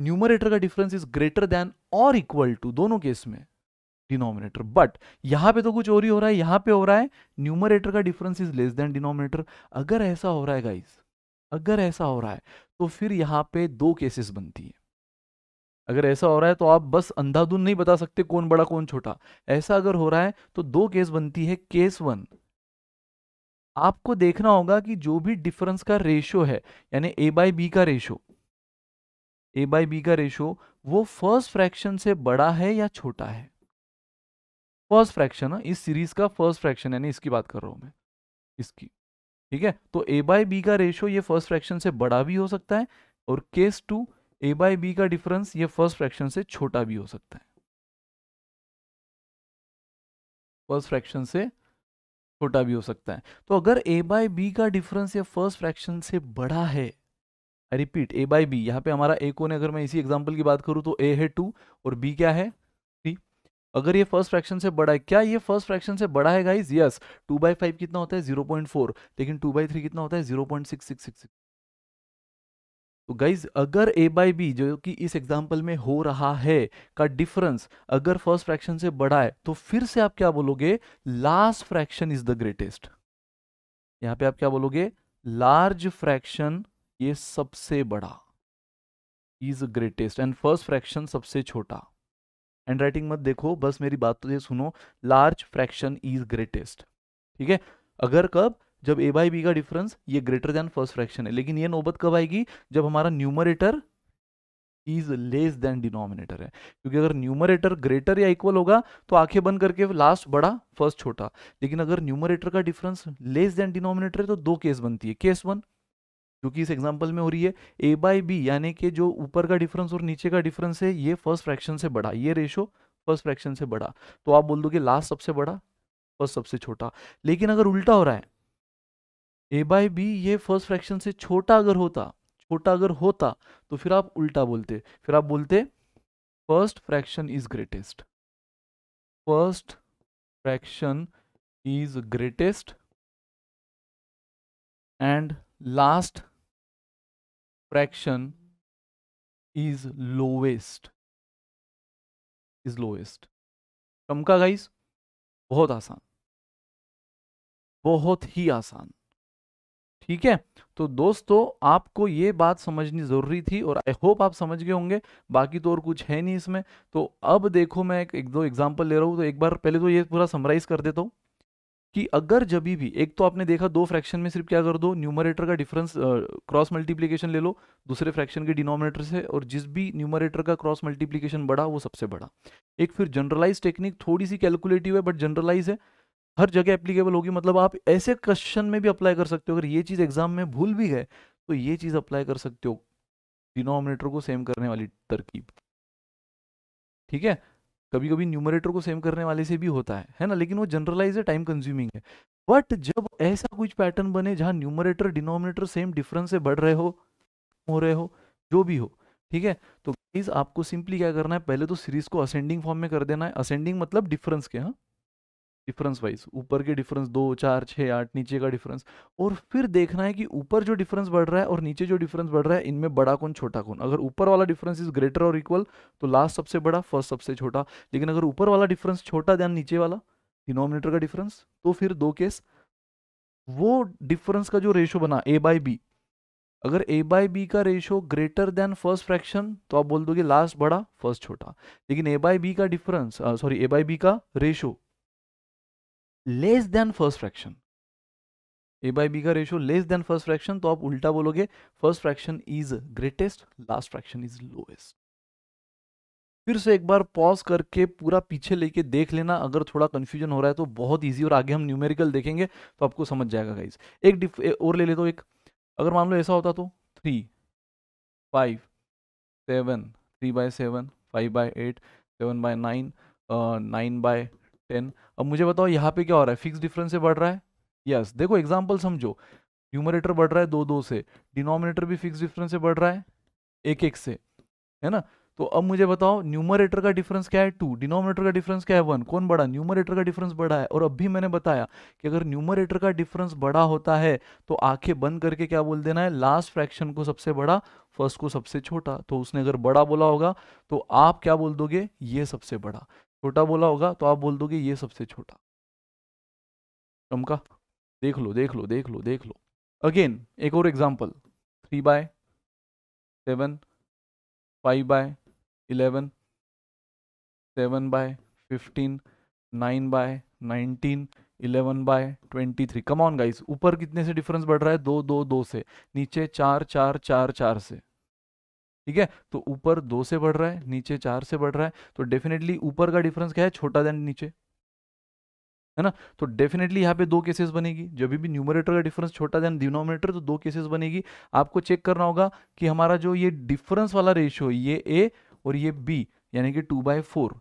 न्यूमरेटर का डिफरेंस इज ग्रेटर देन और इक्वल टू दोनों केस में डिनोमिनेटर बट यहाँ पे तो कुछ और ही हो रहा है यहाँ पे हो रहा है न्यूमरेटर का difference is less than denominator अगर ऐसा हो रहा है गाइस अगर ऐसा हो रहा है तो फिर यहाँ पे दो केसेस बनती है अगर ऐसा हो रहा है तो आप बस अंधाधुन नहीं बता सकते कौन बड़ा कौन छोटा ऐसा अगर हो रहा है तो दो केस बनती है केस वन आपको देखना होगा कि जो भी डिफरेंस का रेशो है यानी ए बाई बी का रेशो ए बाई बी का रेशो वो फर्स्ट फ्रैक्शन से बड़ा है या छोटा है फर्स्ट फ्रैक्शन इस सीरीज का फर्स्ट फ्रैक्शन यानी इसकी बात कर रहा हूं मैं इसकी ठीक है तो ए बाई बी का रेशो ये फर्स्ट फ्रैक्शन से बड़ा भी हो सकता है और case two A by B का डिफरेंस ये फर्स्ट फ्रैक्शन से छोटा भी हो सकता है फर्स्ट फ्रैक्शन से छोटा भी हो सकता है तो अगर ए बाई बी का डिफरेंस या फर्स्ट फ्रैक्शन से बड़ा है I repeat A by B यहाँ पे हमारा ए कौन है अगर मैं इसी एग्जाम्पल की बात करूँ तो ए है टू और बी क्या है थ्री अगर ये फर्स्ट फ्रैक्शन से बड़ा है क्या ये फर्स्ट फ्रैक्शन से बड़ा है guys yes two by five कितना होता है जीरो पॉइंट फोर लेकिन टू बाई थ्री कितना होता है zero point six six six six तो गाइज अगर ए बाई बी जो कि इस एग्जाम्पल में हो रहा है का डिफरेंस अगर फर्स्ट फ्रैक्शन से बड़ा है तो फिर से आप क्या बोलोगे last fraction is the greatest यहां पे आप क्या बोलोगे लार्ज फ्रैक्शन ये सबसे बड़ा is greatest and first fraction सबसे छोटा एंड राइटिंग मत देखो बस मेरी बात तो ये सुनो लार्ज फ्रैक्शन इज ग्रेटेस्ट ठीक है अगर कब जब ए बाई बी का डिफरेंस ये ग्रेटर देन फर्स्ट फ्रैक्शन है लेकिन ये नौबत कब आएगी जब हमारा numerator is less than denominator है क्योंकि अगर न्यूमरेटर ग्रेटर या इक्वल होगा तो आंखें बंद करके लास्ट बड़ा फर्स्ट छोटा लेकिन अगर न्यूमरेटर का डिफरेंस लेस देन डिनोमिनेटर है तो दो केस बनती है केस वन क्योंकि इस एग्जाम्पल में हो रही है ए बाई बी यानी कि जो ऊपर का डिफरेंस और नीचे का डिफरेंस है ये फर्स्ट फ्रैक्शन से बड़ा ये रेशो फर्स्ट फ्रैक्शन से बड़ा तो आप बोल दो लास्ट सबसे बड़ा फर्स्ट सबसे छोटा लेकिन अगर उल्टा हो रहा है ए बाई बी ये फर्स्ट फ्रैक्शन से छोटा अगर होता छोटा अगर होता तो फिर आप उल्टा बोलते फिर आप बोलते first fraction is greatest first fraction is greatest and last fraction is lowest is lowest चमका गाइस बहुत आसान बहुत ही आसान ठीक है तो दोस्तों आपको ये बात समझनी ज़रूरी थी और आई होप आप समझ गए होंगे बाकी तो और कुछ है नहीं इसमें तो अब देखो मैं एक, एक दो एग्जांपल ले रहा हूँ तो एक बार पहले तो ये पूरा समराइज़ कर देता हूँ कि अगर जब भी एक तो आपने देखा दो फ्रैक्शन में सिर्फ क्या कर दो न्यूमरेटर का डिफरेंस क्रॉस मल्टीप्लीकेशन ले लो दूसरे फ्रैक्शन के डिनोमिनेटर से और जिस भी न्यूमरेटर का क्रॉस मल्टीप्लीकेशन बढ़ा वो सबसे बड़ा एक फिर जनरलाइज टेक्निक थोड़ी सी कैलकुलेटिव है बट जनरलाइज है हर जगह एप्लीकेबल होगी मतलब आप ऐसे क्वेश्चन में भी अप्लाई कर सकते हो अगर ये चीज़ एग्जाम में भूल भी गए तो ये चीज़ अप्लाई कर सकते हो डिनोमिनेटर को सेम करने वाली तरकीब ठीक है कभी कभी न्यूमरेटर को सेम करने वाले से भी होता है है ना लेकिन वो जनरलाइज है टाइम कंज्यूमिंग है बट जब ऐसा कुछ पैटर्न बने जहां न्यूमरेटर डिनोमिनेटर सेम डिफरेंस से बढ़ रहे हो हो रहे हो जो भी हो ठीक है तो प्लीज़ आपको सिंपली क्या करना है पहले तो सीरीज को असेंडिंग फॉर्म में कर देना है असेंडिंग मतलब डिफरेंस के हाँ डिफरेंस वाइज ऊपर के डिफरेंस दो चार छः आठ नीचे का डिफरेंस और फिर देखना है कि ऊपर जो डिफरेंस बढ़ रहा है और नीचे जो डिफरेंस बढ़ रहा है इनमें बड़ा कौन छोटा कौन अगर ऊपर वाला डिफरेंस इज ग्रेटर और इक्वल तो लास्ट सबसे बड़ा फर्स्ट सबसे छोटा लेकिन अगर ऊपर वाला डिफरेंस छोटा दैन नीचे वाला डिनोमिनेटर का डिफरेंस तो फिर दो केस वो डिफरेंस का जो रेशो बना ए बाई बी अगर ए बाई बी का ratio greater than first fraction तो आप बोल दोगे लास्ट बड़ा फर्स्ट छोटा लेकिन ए बाई बी का difference sorry A by B का ratio less than first fraction A by B का ratio less than first fraction तो आप उल्टा बोलोगे first fraction is greatest last fraction is lowest फिर से एक बार पॉज करके पूरा पीछे लेके देख लेना अगर थोड़ा कंफ्यूजन हो रहा है तो बहुत इजी और आगे हम न्यूमेरिकल देखेंगे तो आपको समझ जाएगा गाइज एक डिफ और ले लेते तो एक अगर मान लो ऐसा होता तो three five seven three by seven five by eight seven by nine nine by ten अब मुझे बताओ यहाँ पे क्या हो रहा है फिक्स डिफरेंस से बढ़ रहा है यस yes, देखो एग्जाम्पल समझो न्यूमरेटर बढ़ रहा है दो दो से डिनोमिनेटर भी फिक्स डिफरेंस से बढ़ रहा है एक एक से है ना तो अब मुझे बताओ न्यूमरेटर का डिफरेंस क्या है टू डिनोमिनेटर का डिफरेंस क्या है वन कौन बड़ा न्यूमरेटर का डिफरेंस बढ़ा है और अब भी मैंने बताया कि अगर न्यूमरेटर का डिफरेंस बड़ा होता है तो आंखें बंद करके क्या बोल देना है लास्ट फ्रैक्शन को सबसे बड़ा फर्स्ट को सबसे छोटा तो उसने अगर बड़ा बोला होगा तो आप क्या बोल दोगे ये सबसे बड़ा छोटा बोला होगा तो आप बोल दोगे ये सबसे छोटा चमका देख लो देख लो देख लो देख लो अगेन एक और example three by seven five by eleven seven by fifteen nine by nineteen eleven by twenty three come on guys ऊपर कितने से डिफरेंस बढ़ रहा है दो दो दो से नीचे चार चार चार चार से ठीक है तो ऊपर दो से बढ़ रहा है नीचे चार से बढ़ रहा है तो डेफिनेटली ऊपर का डिफरेंस क्या है छोटा देन नीचे है ना तो डेफिनेटली यहाँ पे दो केसेस बनेगी जब भी न्यूमरेटर का डिफरेंस छोटा देन डिनोमिनेटर तो दो केसेस बनेगी आपको चेक करना होगा कि हमारा जो ये डिफरेंस वाला रेशियो ये ए और ये बी यानी कि टू बाय फोर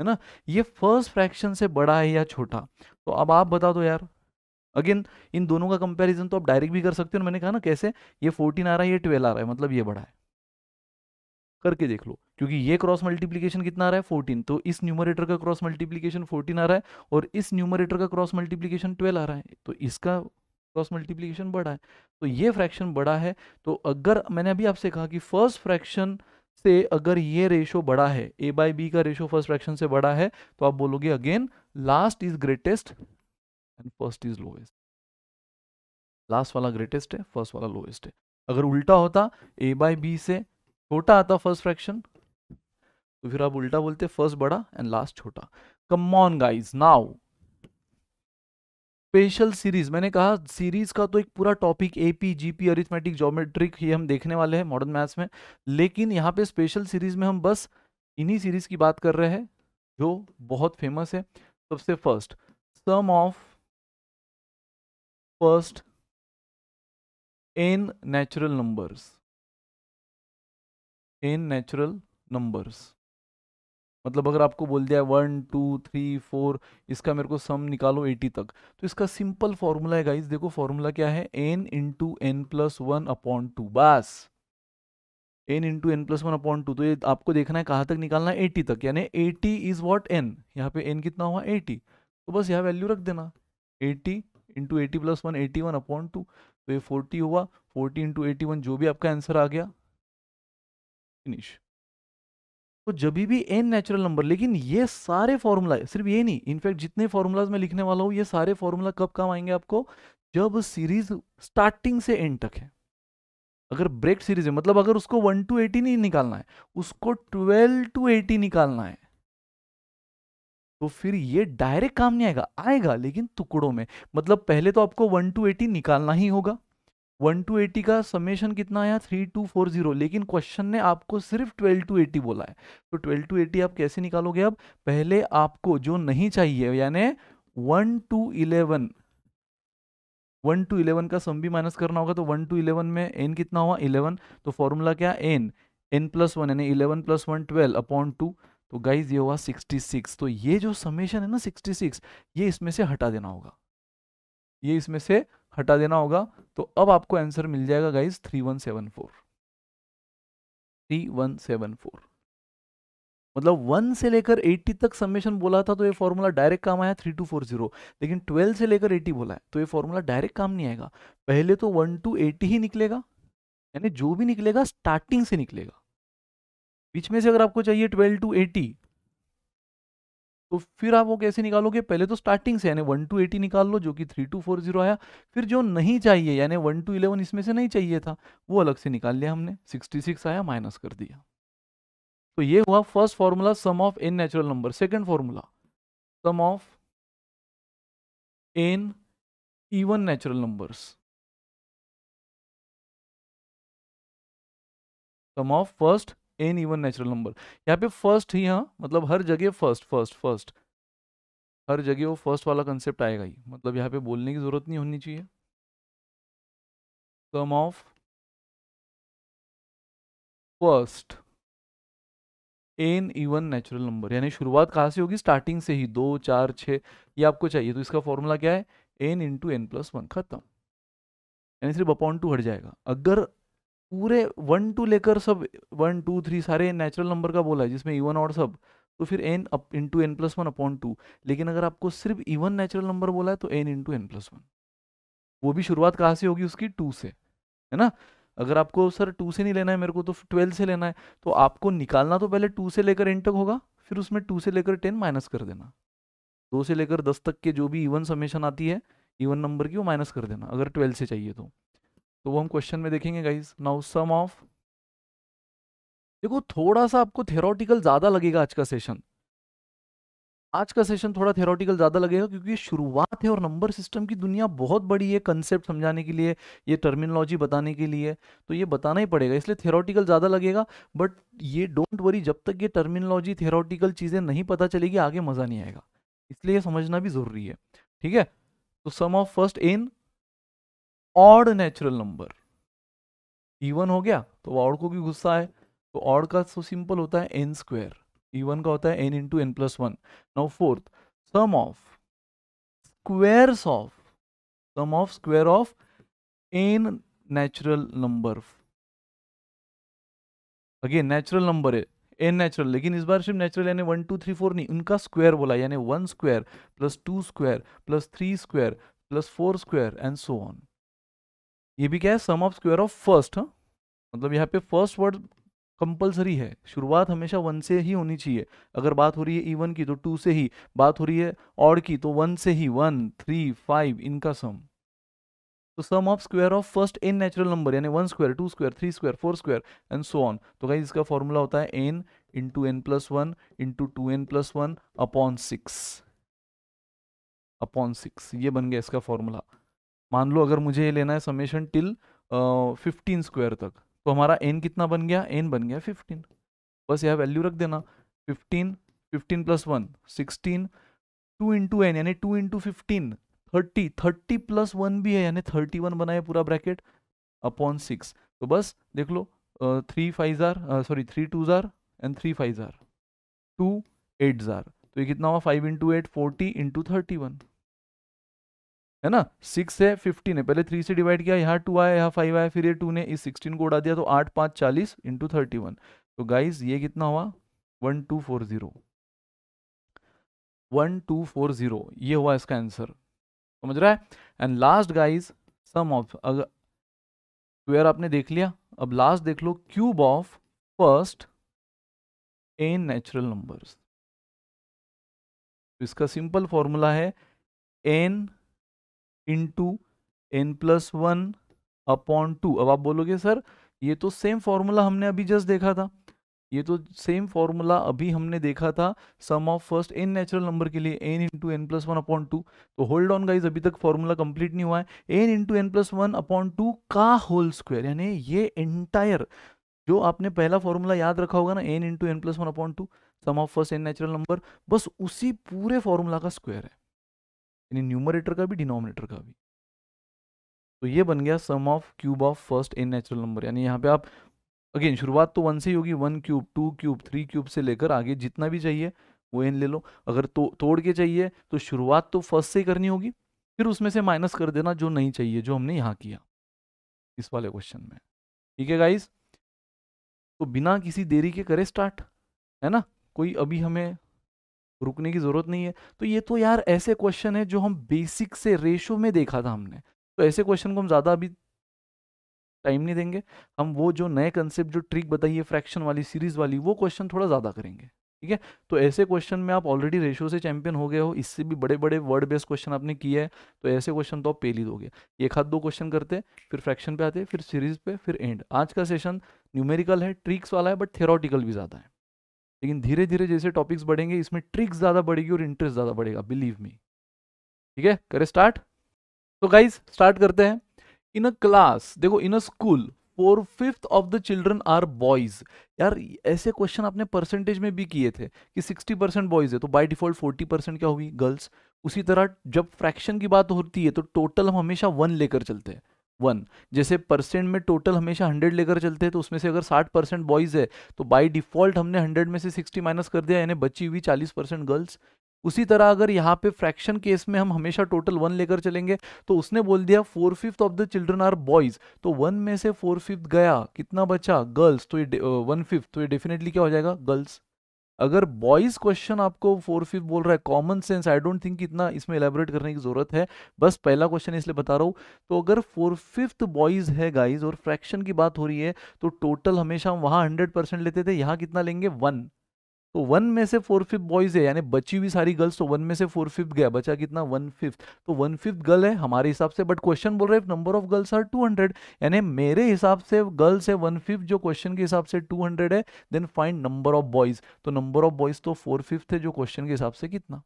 है ना ये फर्स्ट फ्रैक्शन से बड़ा है या छोटा तो अब आप बता दो यार अगेन इन दोनों का कंपैरिजन तो आप डायरेक्ट भी कर सकते हो मैंने कहा ना कैसे ये फोर्टीन आ रहा है ये ट्वेल्व आ रहा है मतलब ये बड़ा है करके देख लो क्योंकि ये क्रॉस मल्टीप्लीकेशन कितना आ रहा है फोर्टीन तो इस न्यूमरेटर का क्रॉस मल्टीप्लीकेशन फोर्टीन आ रहा है और इस न्यूमरेटर का क्रॉस मल्टीप्लीकेशन ट्वेल्व आ रहा है तो इसका क्रॉस मल्टीप्लीकेशन बड़ा है तो ये फ्रैक्शन बड़ा है तो अगर मैंने अभी आपसे कहा कि फर्स्ट फ्रैक्शन से अगर ये रेशो बड़ा है ए बाई बी का रेशो फर्स्ट फ्रैक्शन से बड़ा है तो आप बोलोगे again last is greatest and first is lowest last वाला ग्रेटेस्ट है फर्स्ट वाला लोएस्ट है अगर उल्टा होता ए बाई बी से छोटा आता फर्स्ट फ्रैक्शन तो फिर आप उल्टा बोलते फर्स्ट बड़ा एंड लास्ट छोटा come on guys now special series मैंने कहा सीरीज का तो एक पूरा topic AP GP arithmetic geometric ये हम देखने वाले हैं मॉडर्न मैथ्स में लेकिन यहाँ पे स्पेशल सीरीज में हम बस इन्हीं सीरीज की बात कर रहे हैं जो बहुत फेमस है सबसे first sum of first N natural numbers इन नेचुरल नंबर्स मतलब अगर आपको बोल दिया वन टू थ्री फोर इसका मेरे को सम निकालो एटी तक तो इसका सिंपल फॉर्मूला है गाइस देखो फॉर्मूला क्या है N into N plus one upon two बस N into N plus one upon two तो ये आपको देखना है कहाँ तक निकालना है एटी तक यानी एटी इज वॉट एन यहाँ पे एन कितना हुआ एटी तो बस यहाँ वैल्यू रख देना eighty into eighty plus one eighty one upon two तो ये फोर्टी हुआ फोर्टी इंटू एटी वन जो भी आपका आंसर आ गया फिनिश तो जब भी एन नेचुरल नंबर लेकिन ये सारे फॉर्मूला सिर्फ ये नहीं इनफैक्ट जितने फॉर्मूलाज मैं लिखने वाला हूँ ये सारे फॉर्मूला कब काम आएंगे आपको जब सीरीज स्टार्टिंग से एंड तक है अगर ब्रेक सीरीज है मतलब अगर उसको वन टू एटी नहीं निकालना है उसको ट्वेल्व टू एटी निकालना है तो फिर ये डायरेक्ट काम नहीं आएगा आएगा लेकिन टुकड़ों में मतलब पहले तो आपको वन टू एटी निकालना ही होगा वन टू एटी का समेशन कितना आया थ्री टू फोर जीरो लेकिन क्वेश्चन ने आपको सिर्फ ट्वेल्व टू एटी बोला है तो ट्वेल्व टू एटी आप कैसे निकालोगे अब पहले आपको जो नहीं चाहिए यानी one two eleven one two eleven का सम भी माइनस करना होगा तो वन टू इलेवन में एन कितना हुआ इलेवन तो फॉर्मूला क्या एन एन प्लस वन यानी eleven plus one twelve upon two तो गाइज ये हुआ सिक्सटी सिक्स तो ये जो समेशन है ना सिक्सटी सिक्स ये इसमें से हटा देना होगा ये इसमें से हटा देना होगा तो अब आपको आंसर मिल जाएगा guys three one seven four three one seven four मतलब वन से लेकर एट्टी तक समेशन बोला था तो ये फॉर्मूला डायरेक्ट काम आया थ्री टू फोर जीरो लेकिन ट्वेल्व से लेकर एटी बोला है तो ये फॉर्मूला डायरेक्ट काम नहीं आएगा पहले तो वन टू एटी ही निकलेगा यानी जो भी निकलेगा स्टार्टिंग से निकलेगा बीच में से अगर आपको चाहिए ट्वेल्व टू एटी तो फिर आप वो कैसे निकालोगे पहले तो स्टार्टिंग से यानी वन टू एटी निकाल लो जो कि थ्री टू फोर जीरो आया फिर जो नहीं चाहिए यानी वन टू इलेवन इसमें से नहीं चाहिए था वो अलग से निकाल लिया हमने सिक्सटी सिक्स आया माइनस कर दिया तो ये हुआ first formula sum of N natural number second formula sum of N even natural numbers sum of first N even natural number यहाँ पे फर्स्ट ही हाँ मतलब हर जगह फर्स्ट फर्स्ट फर्स्ट हर जगह वो फर्स्ट वाला कंसेप्ट आएगा ही मतलब यहाँ पे बोलने की ज़रूरत नहीं होनी चाहिए sum of first N even natural number यानी शुरुआत कहाँ से होगी स्टार्टिंग से ही दो चार छः ये आपको चाहिए तो इसका फॉर्मूला क्या है N into N plus one खत्म यानी सिर्फ अपॉन टू हट जाएगा अगर पूरे वन टू लेकर सब वन टू थ्री सारे नेचुरल नंबर का बोला है जिसमें इवन और सब तो फिर N up into N plus one upon two लेकिन अगर आपको सिर्फ इवन नेचुरल नंबर बोला है तो N into N plus one वो भी शुरुआत कहाँ से होगी उसकी टू से है ना अगर आपको सर टू से नहीं लेना है मेरे को तो ट्वेल्व से लेना है तो आपको निकालना तो पहले टू से लेकर एन तक होगा फिर उसमें टू से लेकर टेन माइनस कर देना दो से लेकर दस तक के जो भी इवन समेशन आती है इवन नंबर की वो माइनस कर देना अगर ट्वेल्व से चाहिए तो तो वो हम क्वेश्चन में देखेंगे गाइज नाउ सम ऑफ देखो थोड़ा सा आपको थेरोटिकल ज़्यादा लगेगा आज का सेशन आज का सेशन थोड़ा थेरोटिकल ज़्यादा लगेगा क्योंकि ये शुरुआत है और नंबर सिस्टम की दुनिया बहुत बड़ी है कंसेप्ट समझाने के लिए ये टर्मिनोलॉजी बताने के लिए तो ये बताना ही पड़ेगा इसलिए थेरोटिकल ज़्यादा लगेगा बट ये डोंट वरी जब तक ये टर्मिनोलॉजी थेरोटिकल चीज़ें नहीं पता चलेगी आगे मज़ा नहीं आएगा इसलिए समझना भी ज़रूरी है ठीक है तो sum of first N odd natural number even e हो गया तो ऑड को भी गुस्सा है तो ऑड का सो सिंपल होता है एन स्क्वेयर इवन का होता है N into N plus one now fourth sum of squares of sum of square of N natural number again natural number है एन नेचुरल लेकिन इस बार सिर्फ नेचुरल यानी वन टू थ्री फोर नहीं उनका स्क्वायर बोला यानी one square plus two square plus three square plus four square and so on ये भी क्या है sum of square of first मतलब यहाँ पे फर्स्ट वर्ड कंपलसरी है शुरुआत हमेशा वन से ही होनी चाहिए अगर बात हो रही है इवन की तो टू से ही बात हो रही है ऑड की तो वन से ही वन थ्री फाइव इनका सम तो sum of square of first N natural number यानी one square two square three square four square and so on तो कहीं इसका फॉर्मूला होता है N into N plus one into two n plus one upon six upon six ये बन गया इसका फॉर्मूला मान लो अगर मुझे ये लेना है समेशन टिल फिफ्टीन स्क्वायर तक तो हमारा एन कितना बन गया एन बन गया फिफ्टीन बस यह वैल्यू रख देना fifteen fifteen plus one sixteen two into n यानी two into fifteen thirty thirty plus one भी है यानी थर्टी वन बनाए पूरा ब्रैकेट अपॉन सिक्स तो बस देख लो three five jar sorry three two jar and three five jar two eight jar तो ये कितना हुआ five into eight forty into thirty one है ना सिक्स है फिफ्टीन है पहले थ्री से डिवाइड किया यहाँ टू आया यहाँ फाइव आया फिर ये टू ने इस सिक्सटीन को उड़ा दिया तो आठ पाँच चालीस इंटू थर्टी वन तो गाइज ये कितना हुआ one two four zero one two four zero ये हुआ इसका आंसर समझ रहा है and last guys sum of अगर स्क्वेयर आपने देख लिया अब लास्ट देख लो cube of first N natural numbers इसका सिंपल फॉर्मूला है n into n plus one upon two अब आप बोलोगे सर ये तो सेम फॉर्मूला हमने अभी जस्ट देखा था ये तो सेम फॉर्मूला अभी हमने देखा था sum of first N natural number के लिए n into N plus one upon two तो होल्ड ऑन गाइज अभी तक फॉर्मूला कंप्लीट नहीं हुआ है N into N plus one upon two का होल स्क्वायर यानी ये एंटायर जो आपने पहला फॉर्मूला याद रखा होगा ना n into N plus one upon two sum of first N natural number बस उसी पूरे फॉर्मूला का स्क्वायर है यानी न्यूमरेटर का भी डिनोमिनेटर का भी तो ये बन गया sum of cube of first N natural number यानी यहाँ पे आप अगेन शुरुआत तो वन से ही होगी one cube two cube three cube से लेकर आगे जितना भी चाहिए वो एन ले लो अगर तो तोड़ के चाहिए तो शुरुआत तो फर्स्ट से ही करनी होगी फिर उसमें से माइनस कर देना जो नहीं चाहिए जो हमने यहाँ किया इस वाले क्वेश्चन में ठीक है गाइज तो बिना किसी देरी के करे स्टार्ट है ना कोई अभी हमें रुकने की ज़रूरत नहीं है तो ये तो यार ऐसे क्वेश्चन है जो हम बेसिक से रेशो में देखा था हमने तो ऐसे क्वेश्चन को हम ज़्यादा अभी टाइम नहीं देंगे हम वो जो नए कंसेप्ट जो ट्रिक बताइए फ्रैक्शन वाली सीरीज़ वाली वो क्वेश्चन थोड़ा ज़्यादा करेंगे ठीक है तो ऐसे क्वेश्चन में आप ऑलरेडी रेशो से चैंपियन हो गए हो इससे भी बड़े बड़े वर्ड बेस्ड क्वेश्चन आपने किया है तो ऐसे क्वेश्चन तो आप पेल ही दोगे एक हाथ दो क्वेश्चन करते फिर फ्रैक्शन पे आते फिर सीरीज पे फिर एंड आज का सेशन न्यूमेरिकल है ट्रिक्स वाला है बट थेरोटिकल भी ज़्यादा है लेकिन धीरे धीरे जैसे टॉपिक्स बढ़ेंगे इसमें ट्रिक्स ज़्यादा बढ़ेगी और इंटरेस्ट ज़्यादा बढ़ेगा बिलीव मी ठीक है करें स्टार्ट तो गाइज स्टार्ट करते हैं इन अ क्लास देखो in a school four fifth of the children are boys यार ऐसे क्वेश्चन आपने परसेंटेज में भी किए थे कि सिक्सटी परसेंट बॉयज है तो बाई डिफॉल्ट फोर्टी परसेंट क्या होगी गर्ल्स उसी तरह जब फ्रैक्शन की बात होती है तो टोटल हम हमेशा वन लेकर चलते हैं वन जैसे परसेंट में टोटल हमेशा हंड्रेड लेकर चलते हैं तो उसमें से अगर साठ परसेंट बॉयज़ है तो बाई डिफ़ॉल्ट हमने हंड्रेड में से सिक्सटी माइनस कर दिया यानी बची हुई चालीस परसेंट गर्ल्स उसी तरह अगर यहाँ पे फ्रैक्शन केस में हम हमेशा टोटल वन लेकर चलेंगे तो उसने बोल दिया four fifth of the children are boys तो वन में से फोर फिफ्थ गया कितना बचा गर्ल्स तो ये वन फिफ्थ तो ये डेफिनेटली क्या हो जाएगा गर्ल्स अगर बॉयज क्वेश्चन आपको फोर फिफ्थ बोल रहा है common sense I don't think इतना इसमें एलेबोरेट करने की जरूरत है बस पहला क्वेश्चन इसलिए बता रहा हूं तो अगर फोर फिफ्थ बॉयज है गाइज और फ्रैक्शन की बात हो रही है तो टोटल हमेशा हम वहां हंड्रेड परसेंट लेते थे यहां कितना लेंगे वन तो वन में से फोर फिफ्थ बॉयज है यानी बची हुई सारी गर्ल्स तो वन में से फोर फिफ्थ गया बचा कितना वन फिफ्थ तो वन फिफ्थ गर्ल है हमारे हिसाब से बट क्वेश्चन बोल रहे हैं number of girls are two hundred यानी मेरे हिसाब से गर्ल्स है वन फिफ्थ जो क्वेश्चन के हिसाब से टू हंड्रेड है then find number of boys तो नंबर ऑफ बॉयज तो फोर फिफ्थ है जो क्वेश्चन के हिसाब से कितना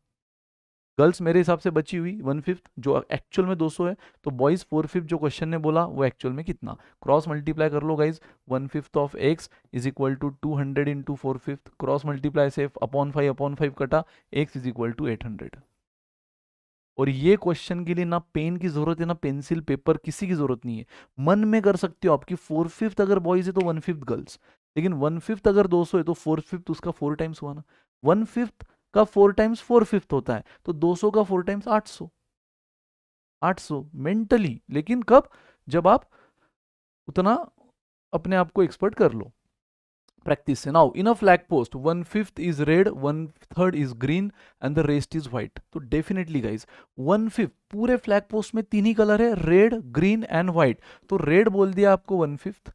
गर्ल्स मेरे हिसाब से बची हुई वन फिफ्थ जो एक्चुअल में 200 है तो बॉयज़ फोर फिफ्थ जो क्वेश्चन ने बोला वो एक्चुअल में कितना क्रॉस मल्टीप्लाई कर लो guys one fifth of x is equal to two hundred into four fifth cross multiply से अपॉन फाइव अपॉन फाइव कटा x is equal to eight hundred और ये क्वेश्चन के लिए ना पेन की जरूरत है ना पेंसिल पेपर किसी की जरूरत नहीं है मन में कर सकते हो आपकी फोर फिफ्थ अगर बॉयज है तो वन फिफ्थ गर्ल्स लेकिन वन फिफ्थ अगर 200 है तो फोर फिफ्थ उसका फोर टाइम्स हुआ ना वन फिफ्थ का फोर टाइम्स फोर फिफ्थ होता है तो 200 का फोर टाइम्स 800 800 मेंटली लेकिन कब जब आप उतना अपने आप को एक्सपर्ट कर लो प्रैक्टिस से now in a flag post one fifth is red one third is green and the rest is white तो डेफिनेटली गाइज वन फिफ्थ पूरे फ्लैग पोस्ट में तीन ही कलर है रेड ग्रीन एंड व्हाइट तो रेड बोल दिया आपको वन फिफ्थ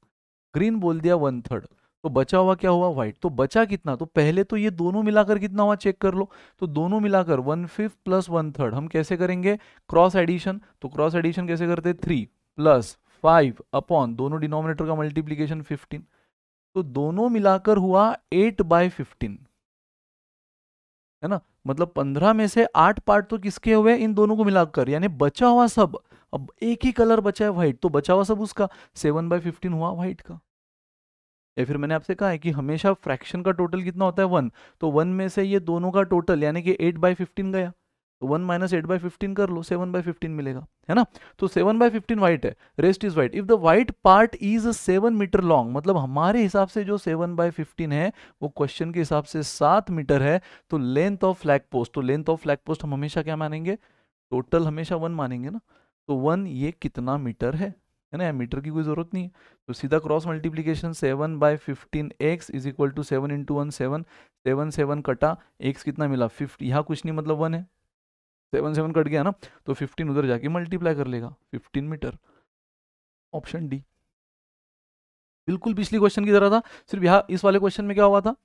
ग्रीन बोल दिया वन थर्ड तो बचा हुआ क्या हुआ व्हाइट तो बचा कितना तो पहले तो ये दोनों मिलाकर कितना हुआ चेक कर लो तो दोनों मिलाकर one fifth plus one third हम कैसे करेंगे क्रॉस एडिशन तो क्रॉस एडिशन कैसे करते थ्री प्लस फाइव अपॉन दोनों डिनोमिनेटर का मल्टीप्लीकेशन फिफ्टीन तो दोनों मिलाकर हुआ एट बाय फिफ्टीन है ना मतलब पंद्रह में से आठ पार्ट तो किसके हुए इन दोनों को मिलाकर यानी बचा हुआ सब अब एक ही कलर बचा है व्हाइट तो बचा हुआ सब उसका सेवन बाय फिफ्टीन हुआ व्हाइट का या फिर मैंने आपसे कहा है कि हमेशा फ्रैक्शन का टोटल कितना होता है वन तो वन में से ये दोनों का टोटल यानी कि एट बाई फिफ्टीन गया तो one minus eight by fifteen कर लो सेवन बाई फिफ्टीन मिलेगा है ना तो सेवन बाई फिफ्टीन वाइट है rest is white if the white part is seven metre long मतलब हमारे हिसाब से जो सेवन बाई फिफ्टीन है वो क्वेश्चन के हिसाब से सात मीटर है तो लेंथ ऑफ फ्लैग पोस्ट तो लेंथ ऑफ फ्लैग पोस्ट हम हमेशा क्या मानेंगे टोटल हमेशा वन मानेंगे ना तो वन ये कितना मीटर है है ना मीटर की कोई ज़रूरत नहीं तो सीधा cross multiplication seven by fifteen x is equal to seven into one seven seven seven कटा एक्स कितना मिला फिफ्ट यहाँ कुछ नहीं मतलब वन है सेवन सेवन कट गया ना तो फिफ्टीन उधर जाके मल्टीप्लाई कर लेगा फिफ्टीन मीटर ऑप्शन डी बिल्कुल पिछली क्वेश्चन की तरह था सिर्फ यहाँ इस वाले क्वेश्चन में क्या हुआ था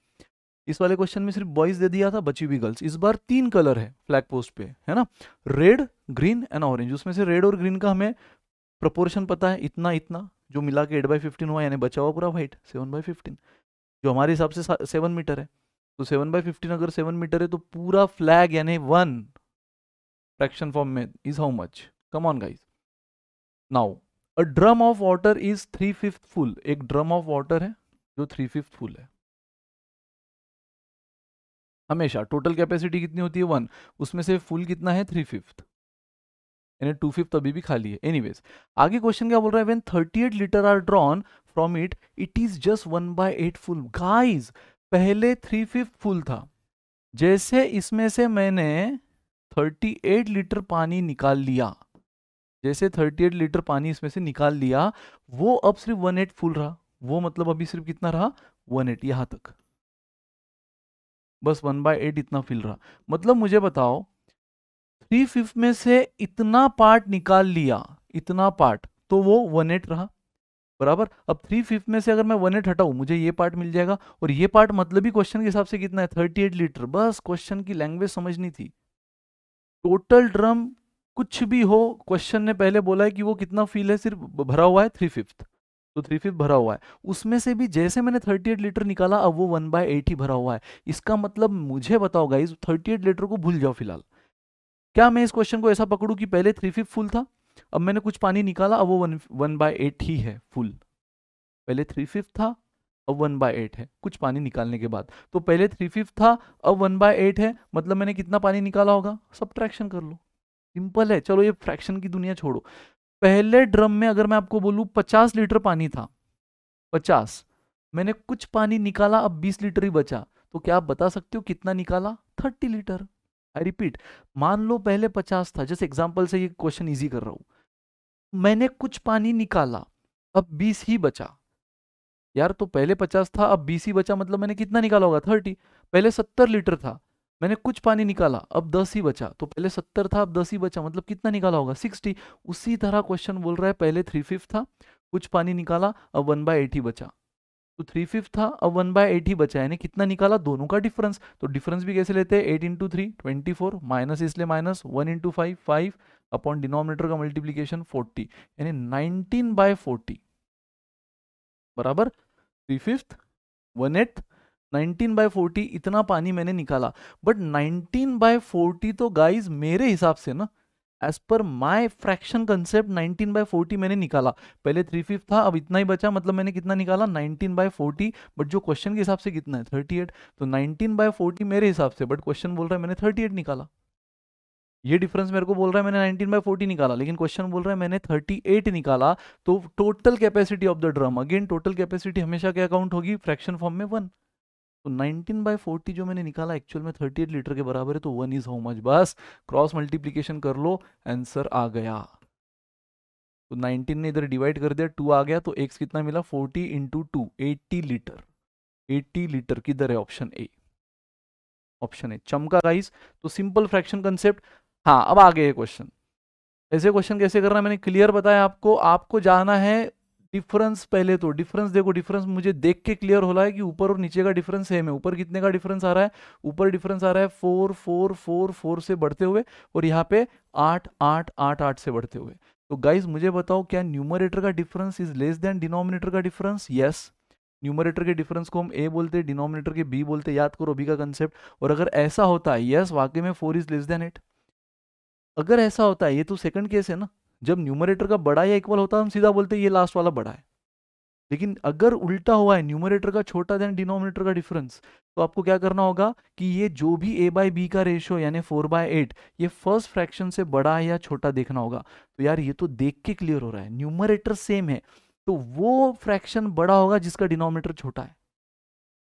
इस वाले क्वेश्चन में सिर्फ बॉयज दे दिया था बची हुई गर्ल्स इस बार तीन कलर है फ्लैग पोस्ट पे है ना रेड ग्रीन एंड ऑरेंज उसमें से रेड और ग्रीन का हमें प्रोपोर्शन पता है इतना इतना जो मिला के एट बाई फिफ्टीन हुआ यानी बचा हुआ पूरा वाइट सेवन बाई फिफ्टीन जो हमारे हिसाब से सेवन मीटर है तो सेवन बाई फिफ्टीन अगर सेवन मीटर है तो पूरा फ्लैग यानी वन फ्रैक्शन फॉर्म में is how much come on guys now a drum of water is three fifth full एक ड्रम ऑफ वाटर है जो थ्री फिफ्थ फुल है हमेशा टोटल कैपेसिटी कितनी होती है वन उसमें से फुल कितना है थ्री फिफ्थ यानी टू फिफ्थ अभी भी खाली है एनीवेज आगे क्वेश्चन क्या बोल रहा है when 38 litre are drawn from it it is just one by eight full guys पहले थ्री फिफ्थ फुल था जैसे इसमें से मैंने 38 लीटर पानी निकाल लिया जैसे 38 लीटर पानी इसमें से निकाल लिया वो अब सिर्फ वन एट फुल रहा वो मतलब अभी सिर्फ कितना रहा वन एट यहाँ तक बस वन बाय एट इतना फिल रहा मतलब मुझे बताओ थ्री फिफ्थ में से इतना पार्ट निकाल लिया इतना पार्ट तो वो वन एट रहा बराबर अब थ्री फिफ्थ में से अगर मैं वन एट हटाऊ मुझे ये पार्ट मिल जाएगा और ये पार्ट मतलब ही क्वेश्चन के हिसाब से कितना है थर्टी एट लीटर बस क्वेश्चन की लैंग्वेज समझनी थी टोटल ड्रम कुछ भी हो क्वेश्चन ने पहले बोला है कि वो कितना फील है सिर्फ भरा हुआ है थ्री फिफ्थ तो थ्री फिफ्थ भरा हुआ है उसमें से भी जैसे मैंने थर्टी एट लीटर निकाला अब वो वन बाय एट ही भरा हुआ है इसका मतलब मुझे बताओ गाइज थर्टी एट लीटर को भूल जाओ फिलहाल क्या मैं इस क्वेश्चन को ऐसा पकड़ू कि पहले थ्री फिफ्थ फुल था अब मैंने कुछ पानी निकाला अब वो वन वन बाय एट ही है फुल पहले थ्री फिफ्थ था अब वन बाय एट है कुछ पानी निकालने के बाद तो पहले थ्री फिफ्थ था अब वन बाय एट है मतलब मैंने कितना पानी निकाला होगा सब्ट्रैक्शन कर लो सिंपल है चलो ये फ्रैक्शन की दुनिया छोड़ो पहले ड्रम में अगर मैं आपको बोलूँ पचास लीटर पानी था पचास मैंने कुछ पानी निकाला अब बीस लीटर ही बचा तो क्या आप बता सकते हो कितना निकाला थर्टी लीटर आई रिपीट मान लो पहले पचास था जैसे एग्जाम्पल से ये क्वेश्चन ईजी कर रहा हूँ मैंने कुछ पानी निकाला अब बीस ही बचा यार तो पहले पचास था अब बीस ही बचा मतलब मैंने कितना निकाला होगा थर्टी पहले सत्तर लीटर था मैंने कुछ पानी निकाला अब दस ही बचा तो पहले सत्तर था अब दस ही बचा मतलब कितना निकाला होगा सिक्सटी उसी तरह क्वेश्चन बोल रहा है पहले थ्री फिफ्थ था कुछ पानी निकाला अब वन बाय एटी बचा तो थ्री फिफ्थ था अब वन बाय एट ही बचा है कितना निकाला दोनों का डिफरेंस तो डिफरेंस भी कैसे लेते हैं eight into three twenty four minus इसलिए minus one into five five upon denominator का मल्टीप्लीकेशन फोर्टी यानी नाइनटीन बाय फोर्टी बराबर three fifth one eight nineteen by forty इतना पानी मैंने निकाला बट नाइनटीन बाय फोर्टी तो गाइज मेरे हिसाब से ना एज पर माई फ्रैक्शन कंसेप्ट 19 बाय 40 मैंने निकाला पहले थ्री फिफ्थ था अब इतना ही बचा मतलब मैंने कितना निकाला 19 बाय 40 बट जो क्वेश्चन के हिसाब से कितना है 38 तो 19 बाय 40 मेरे हिसाब से बट क्वेश्चन बोल रहा है मैंने 38 निकाला ये डिफरेंस मेरे को बोल रहा है मैंने 19 बाय 40 निकाला लेकिन क्वेश्चन बोल रहा है मैंने 38 निकाला तो total capacity of the drum again total capacity हमेशा क्या अकाउंट होगी फ्रैक्शन फॉर्म में वन तो 19 बाय 40 जो मैंने निकाला एक्चुअल में 38 लीटर के बराबर है तो वन इज हाउ मच बस क्रॉस मल्टीप्लीकेशन कर लो आंसर आ गया तो 19 ने इधर डिवाइड कर दिया टू आ गया तो एक्स कितना मिला 40 into two eighty litre 80 litre किधर है ऑप्शन ए ऑप्शन ए चमका राइस तो सिंपल फ्रैक्शन कंसेप्ट हाँ अब आगे है क्वेश्चन ऐसे क्वेश्चन कैसे करना मैंने क्लियर बताया आपको आपको जाना है डिफरेंस पहले तो डिफरेंस देखो डिफरेंस मुझे देख के क्लियर हो रहा है कि ऊपर और नीचे का डिफरेंस सेम है ऊपर कितने का डिफरेंस आ रहा है ऊपर डिफरेंस आ रहा है फोर फोर फोर फोर से बढ़ते हुए और यहाँ पे आठ आठ आठ आठ से बढ़ते हुए तो गाइज मुझे बताओ क्या न्यूमरेटर का difference is less than denominator का डिफरेंस यस न्यूमरेटर के डिफरेंस को हम ए बोलते हैं डिनोमिनेटर के बी बोलते हैं याद करो बी का कंसेप्ट और अगर ऐसा होता है यस वाकई में four is less than eight अगर ऐसा होता है ये तो सेकंड केस है ना जब न्यूमरेटर का बड़ा या इक्वल होता है हम सीधा बोलते हैं ये लास्ट वाला बड़ा है लेकिन अगर उल्टा हुआ है न्यूमरेटर का छोटा देन डिनोमिनेटर का डिफरेंस तो आपको क्या करना होगा कि ये जो भी ए बाई बी का रेशियो यानी फोर बाय एट ये फर्स्ट फ्रैक्शन से बड़ा है या छोटा देखना होगा तो यार ये तो देख के क्लियर हो रहा है न्यूमरेटर सेम है तो वो फ्रैक्शन बड़ा होगा जिसका डिनोमिनेटर छोटा है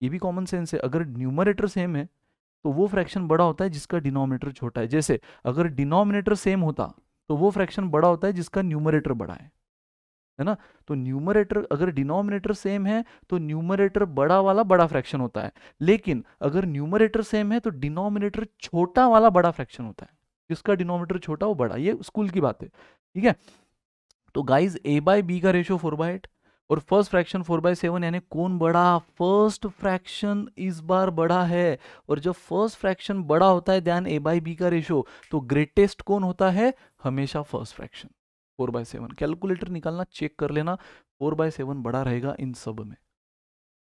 ये भी कॉमन सेंस है अगर न्यूमरेटर सेम है तो वो फ्रैक्शन बड़ा होता है जिसका डिनोमिनेटर छोटा है जैसे अगर डिनोमिनेटर सेम होता तो वो फ्रैक्शन बड़ा होता है जिसका न्यूमरेटर बड़ा है है ना तो न्यूमरेटर अगर डिनोमिनेटर सेम है तो न्यूमरेटर बड़ा वाला बड़ा फ्रैक्शन होता है लेकिन अगर न्यूमरेटर सेम है तो डिनोमिनेटर छोटा वाला बड़ा फ्रैक्शन होता है जिसका डिनोमिनेटर छोटा वो बड़ा ये स्कूल की बात है ठीक है तो गाइज ए बाई बी का रेशियो फोर बाई एट और first fraction four by seven यानी कौन बड़ा फर्स्ट फ्रैक्शन इस बार बड़ा है और जब फर्स्ट फ्रैक्शन बड़ा होता है ध्यान ए बाई बी का रेशो तो ग्रेटेस्ट कौन होता है हमेशा first fraction four by seven calculator निकालना चेक कर लेना फोर बाय सेवन बड़ा रहेगा इन सब में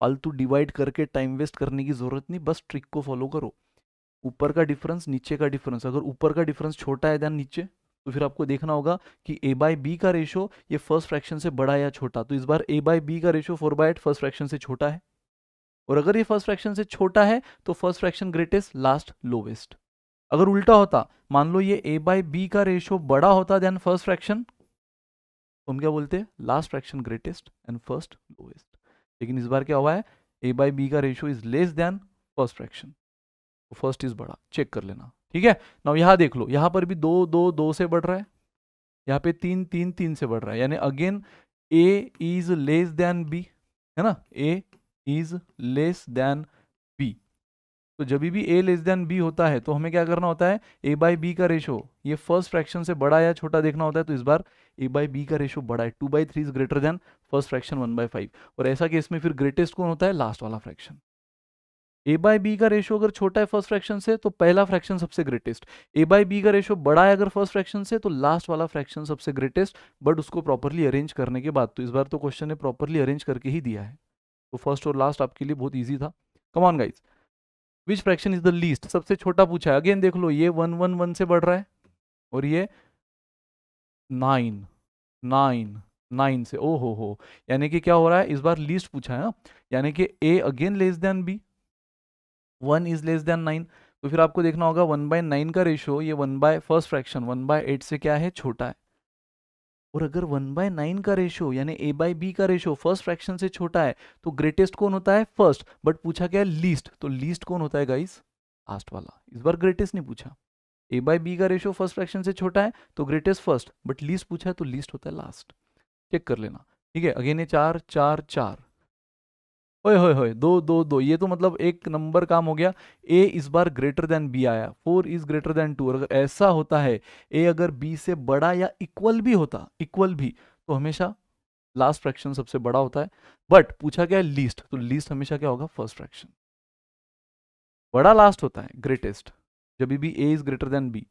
फालतू डिवाइड करके टाइम वेस्ट करने की जरूरत नहीं बस ट्रिक को फॉलो करो ऊपर का डिफरेंस नीचे का डिफरेंस अगर ऊपर का डिफरेंस छोटा है ध्यान नीचे तो फिर आपको देखना होगा कि ए बाई बी का रेशो ये फर्स्ट फ्रैक्शन से बड़ा या छोटा तो इस बार ए बाई बी का ratio four by eight first fraction से छोटा है और अगर ये फर्स्ट फ्रैक्शन से छोटा है तो first fraction greatest last lowest अगर उल्टा होता मान लो ये ए बाई बी का रेशो बड़ा होता देन फर्स्ट फ्रैक्शन हम क्या बोलते हैं last fraction greatest and first lowest लेकिन इस बार क्या हुआ है ए बाई बी का ratio is less than first fraction first is बड़ा चेक कर लेना ठीक है ना यहां देख लो यहां पर भी दो दो दो से बढ़ रहा है यहाँ पे तीन तीन तीन से बढ़ रहा है यानी again A is less than B है ना A is less than B तो जब भी ए लेस देन बी होता है तो हमें क्या करना होता है ए बाई बी का रेशो ये फर्स्ट फ्रैक्शन से बड़ा या छोटा देखना होता है तो इस बार ए बाई बी का रेशो बड़ा है two by three is greater than first fraction one by five और ऐसा केस में फिर ग्रेटेस्ट कौन होता है लास्ट वाला फ्रैक्शन ए बाय बी का रेशो अगर छोटा है फर्स्ट फ्रैक्शन से तो पहला फ्रैक्शन सबसे ग्रेटेस्ट ए बाय बी का रेशो बड़ा है अगर फर्स्ट फ्रैक्शन से तो लास्ट वाला फ्रैक्शन सबसे ग्रेटेस्ट बट उसको प्रॉपरली अरेंज करने के बाद तो इस बार तो क्वेश्चन ने प्रॉपरली अरेंज करके ही दिया है तो फर्स्ट और लास्ट आपके लिए बहुत ईजी था come on guys which fraction is the least सबसे छोटा पूछा है अगेन देख लो ये वन वन वन से बढ़ रहा है और ये नाइन नाइन नाइन से ओ हो हो यानी कि क्या हो रहा है इस बार लीस्ट पूछा है ना यानी कि A again less than B one is less than nine तो फिर आपको देखना होगा वन बाय नाइन का रेशियो ये one by first fraction one by eight से क्या है छोटा है और अगर वन बाय नाइन का रेशियो यानी ए बाय बी का रेशियो फर्स्ट फ्रैक्शन से छोटा है तो ग्रेटेस्ट कौन होता है फर्स्ट बट पूछा क्या है लीस्ट तो लीस्ट कौन होता है गाइस लास्ट वाला इस बार ग्रेटेस्ट नहीं पूछा ए बाय बी का रेशियो फर्स्ट फ्रैक्शन से छोटा है तो ग्रेटेस्ट फर्स्ट बट लीस्ट पूछा है तो लीस्ट होता है लास्ट चेक कर लेना ठीक है अगेन ये चार चार चार ओए होए होए दो दो दो ये तो मतलब एक नंबर काम हो गया ए इस बार ग्रेटर देन बी आया four is greater than two अगर ऐसा होता है ए अगर बी से बड़ा या इक्वल भी होता इक्वल भी तो हमेशा लास्ट फ्रैक्शन सबसे बड़ा होता है बट पूछा गया लीस्ट तो लीस्ट हमेशा क्या होगा फर्स्ट फ्रैक्शन बड़ा लास्ट होता है ग्रेटेस्ट जब भी A is greater than B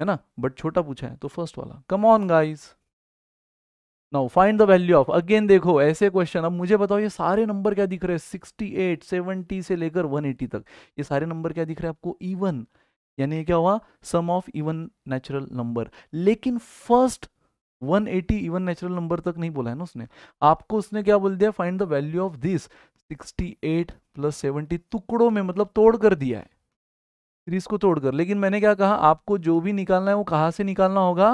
है ना बट छोटा पूछा है तो फर्स्ट वाला come on guys now find the value of again देखो ऐसे क्वेश्चन अब मुझे बताओ ये सारे नंबर क्या दिख रहे हैं सिक्सटी एट सेवेंटी से लेकर वन एटी तक ये सारे नंबर क्या दिख रहे हैं आपको इवन यानी क्या हुआ sum of even natural number लेकिन फर्स्ट 180 इवन नेचुरल नंबर तक नहीं बोला है ना उसने आपको उसने क्या बोल दिया find the value of this 68 plus 70 टुकड़ों में मतलब तोड़ कर दिया है सीरीज को तोड़कर लेकिन मैंने क्या कहा आपको जो भी निकालना है वो कहाँ से निकालना होगा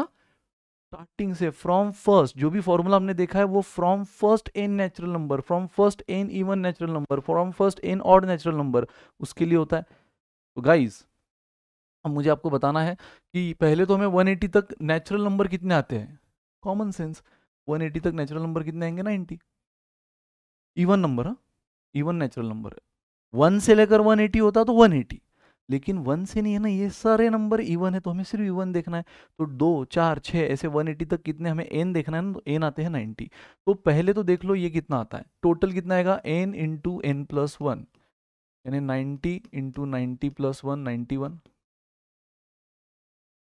स्टार्टिंग से फ्रॉम फर्स्ट जो भी फॉर्मूला हमने देखा है वो from first N natural number from first N even natural number from first N odd natural number उसके लिए होता है तो गाइज अब मुझे आपको बताना है कि पहले तो हमें 180 तक नेचुरल नंबर कितने आते हैं कॉमन सेंस 180 तक नेचुरल नंबर कितने आएंगे ninety even number even natural number one से लेकर 180 होता तो 180 लेकिन वन से नहीं है ना ये सारे नंबर इवन e है तो हमें सिर्फ इवन e देखना है तो दो चार छः ऐसे वन एटी तक कितने हमें एन देखना है ना तो एन आते हैं नाइन्टी तो पहले तो देख लो ये कितना आता है टोटल कितना आएगा n into N plus one यानी ninety into ninety plus one ninety one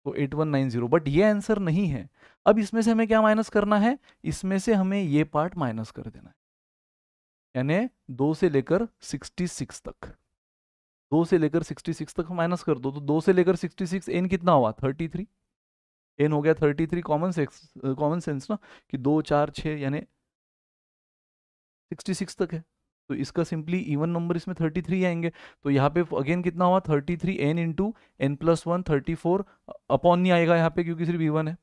तो eight one nine zero but ये आंसर नहीं है अब इसमें से हमें क्या माइनस करना है इसमें से हमें ये पार्ट माइनस कर देना है यानी दो से लेकर सिक्सटी सिक्स तक दो से लेकर 66 तक माइनस कर दो तो दो से लेकर 66 सिक्स एन कितना हुआ 33 थ्री एन हो गया 33 three common sex common sense ना कि दो चार छः यानी 66 तक है तो इसका सिंपली इवन नंबर इसमें 33 आएंगे तो यहाँ पे अगेन कितना हुआ 33 three n into N plus one thirty upon नहीं आएगा यहाँ पे क्योंकि सिर्फ इवन है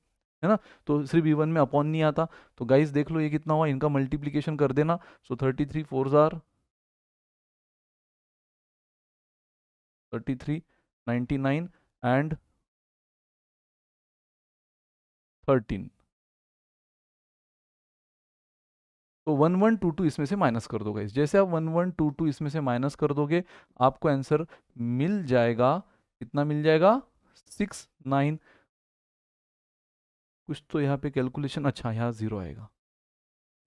है ना तो सिर्फ इवन में अपॉन नहीं आता तो गाइस देख लो ये कितना हुआ इनका मल्टीप्लीकेशन कर देना सो थर्टी थ्री फोर ज़ार 33 99 and 13 तो वन वन टू टू इसमें से माइनस कर दोगे जैसे आप वन वन टू टू इसमें से माइनस कर दोगे आपको आंसर मिल जाएगा कितना मिल जाएगा सिक्स नाइन कुछ तो यहाँ पे कैलकुलेशन अच्छा यहाँ जीरो आएगा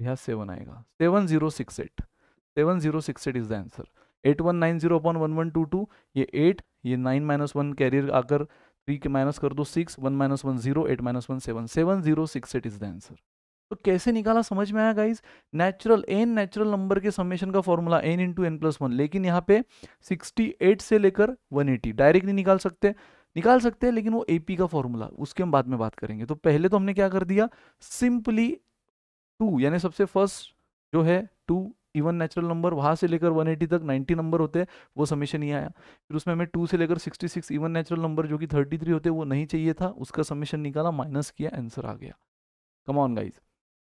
यहाँ सेवन आएगा seven zero six eight seven zero six eight is the answer eight one nine zero upon one one two two ये एट ये नाइन माइनस वन कैरियर आकर थ्री के माइनस कर दो six one minus one zero eight minus one seven seven zero six eight is the answer तो कैसे निकाला समझ में आया guys natural n natural number के समेशन का formula n into N plus one लेकिन यहाँ पे सिक्सटी एट से लेकर वन एटी डायरेक्ट नहीं निकाल सकते निकाल सकते हैं लेकिन वो एपी का फॉर्मूला उसके हम बाद में बात करेंगे तो पहले तो हमने क्या कर दिया सिंपली टू यानी सबसे फर्स्ट जो है टू इवन नेचुरल नंबर वहाँ से लेकर 180 तक 90 नंबर होते हैं वो समेशन ही आया फिर उसमें हमें 2 से लेकर 66 इवन नेचुरल नंबर जो कि 33 होते हैं वो नहीं चाहिए था उसका समेशन निकाला माइनस किया आंसर आ गया come on guys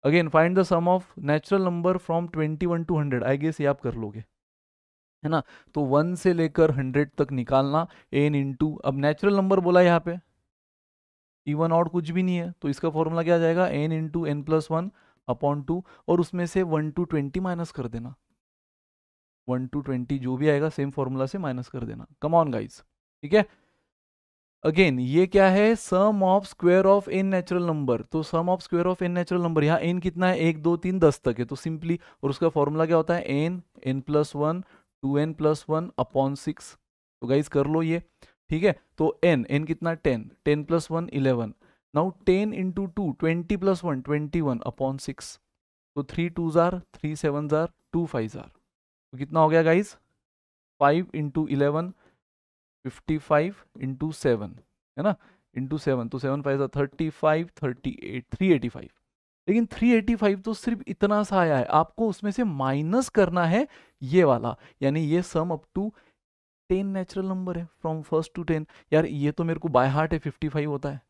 again find the sum of natural number from twenty one to hundred I guess ये आप कर लोगे है ना तो वन से लेकर हंड्रेड तक निकालना एन इंटू अब नेचुरल नंबर बोला यहाँ पे इवन और कुछ भी नहीं है तो इसका फॉर्मूला क्या जाएगा n into N plus one upon two और उसमें से वन टू ट्वेंटी माइनस कर देना वन टू ट्वेंटी जो भी आएगा सेम फॉर्मूला से माइनस कर देना कम ऑन गाइज ठीक है अगेन ये क्या है sum of square of N natural number तो sum of square of N natural number यहाँ एन कितना है एक दो तीन दस तक है तो सिंपली और उसका फॉर्मूला क्या होता है n N plus one two n plus one upon six तो गाइज कर लो ये ठीक है तो एन एन कितना ten ten plus one eleven now 10 into 2 20 plus 1 21 upon six So 3 two जार three seven are, two five are. So कितना हो गया guys five into eleven fifty five into seven है Into 7. So 7 5s are thirty five thirty three eighty five लेकिन 385 तो सिर्फ इतना सा आया है आपको उसमें से माइनस करना है ये वाला यानी ये sum up to ten natural number है फ्रॉम फर्स्ट टू टेन यार ये तो मेरे को बाय हार्ट है 55 होता है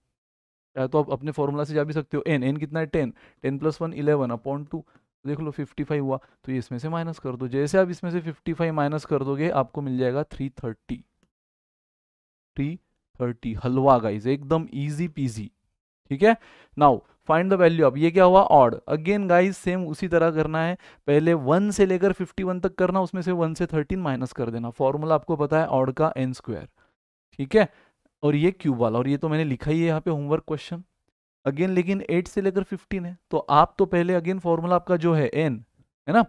चाहे तो आप अपने फॉर्मूला से जा भी सकते हो एन एन कितना है ten ten plus one eleven upon two देख लो फिफ्टी फाइव हुआ तो ये इसमें से माइनस कर दो जैसे आप इसमें से फिफ्टी फाइव माइनस कर दोगे आपको मिल जाएगा थ्री थर्टी थ्री थर्टी हलवा गाइज एकदम ईजी पीजी ठीक है नाउ फाइंड द वैल्यू अब ये क्या हुआ ऑड अगेन गाइज सेम उसी तरह करना है पहले वन से लेकर फिफ्टी वन तक करना उसमें से वन से थर्टीन माइनस कर देना फॉर्मूला आपको पता है ऑड का एन स्क्वायर ठीक है और ये क्यूब वाला और ये तो मैंने लिखा ही है यहाँ पे होमवर्क क्वेश्चन अगेन लेकिन एट से लेकर फिफ्टीन है तो आप तो पहले अगेन फॉर्मूला आपका जो है एन है ना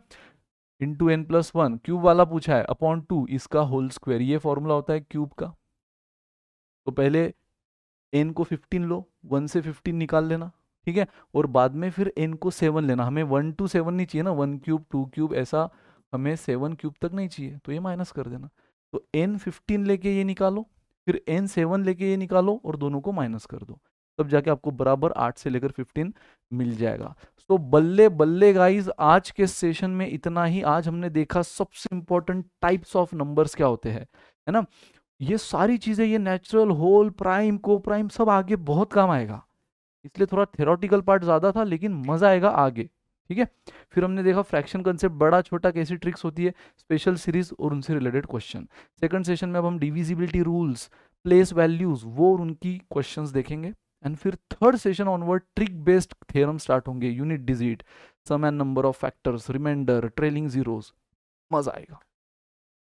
into n plus one cube वाला पूछा है अपॉन टू इसका होल स्क्वायर ये फॉर्मूला होता है क्यूब का तो पहले एन को फिफ्टीन लो वन से फिफ्टीन निकाल लेना ठीक है और बाद में फिर एन को सेवन लेना हमें वन टू सेवन नहीं चाहिए ना वन क्यूब टू क्यूब ऐसा हमें सेवन क्यूब तक नहीं चाहिए तो ये माइनस कर देना तो एन फिफ्टीन लेके ये निकालो फिर एन सेवन लेके ये निकालो और दोनों को माइनस कर दो तब जाके आपको बराबर आठ से लेकर फिफ्टीन मिल जाएगा तो बल्ले बल्ले गाइज आज के सेशन में इतना ही आज हमने देखा सबसे इंपॉर्टेंट टाइप्स ऑफ नंबर्स क्या होते हैं है ना ये सारी चीज़ें ये नेचुरल होल प्राइम को प्राइम सब आगे बहुत काम आएगा इसलिए थोड़ा थेरोटिकल पार्ट ज़्यादा था लेकिन मज़ा आएगा आगे ठीक है फिर हमने देखा फ्रैक्शन कंसेप्ट बड़ा छोटा कैसी ट्रिक्स होती है स्पेशल सीरीज और उनसे रिलेटेड क्वेश्चन सेकंड सेशन में अब हम डिविजिबिलिटी रूल्स प्लेस वैल्यूज वो और उनकी क्वेश्चंस देखेंगे एंड फिर third session onward trick based theorem start होंगे unit digit sum and number of factors reminder trailing zeros मजा आएगा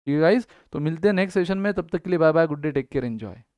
ठीक है गाइज तो मिलते हैं नेक्स्ट सेशन में तब तक के लिए bye bye good day take care enjoy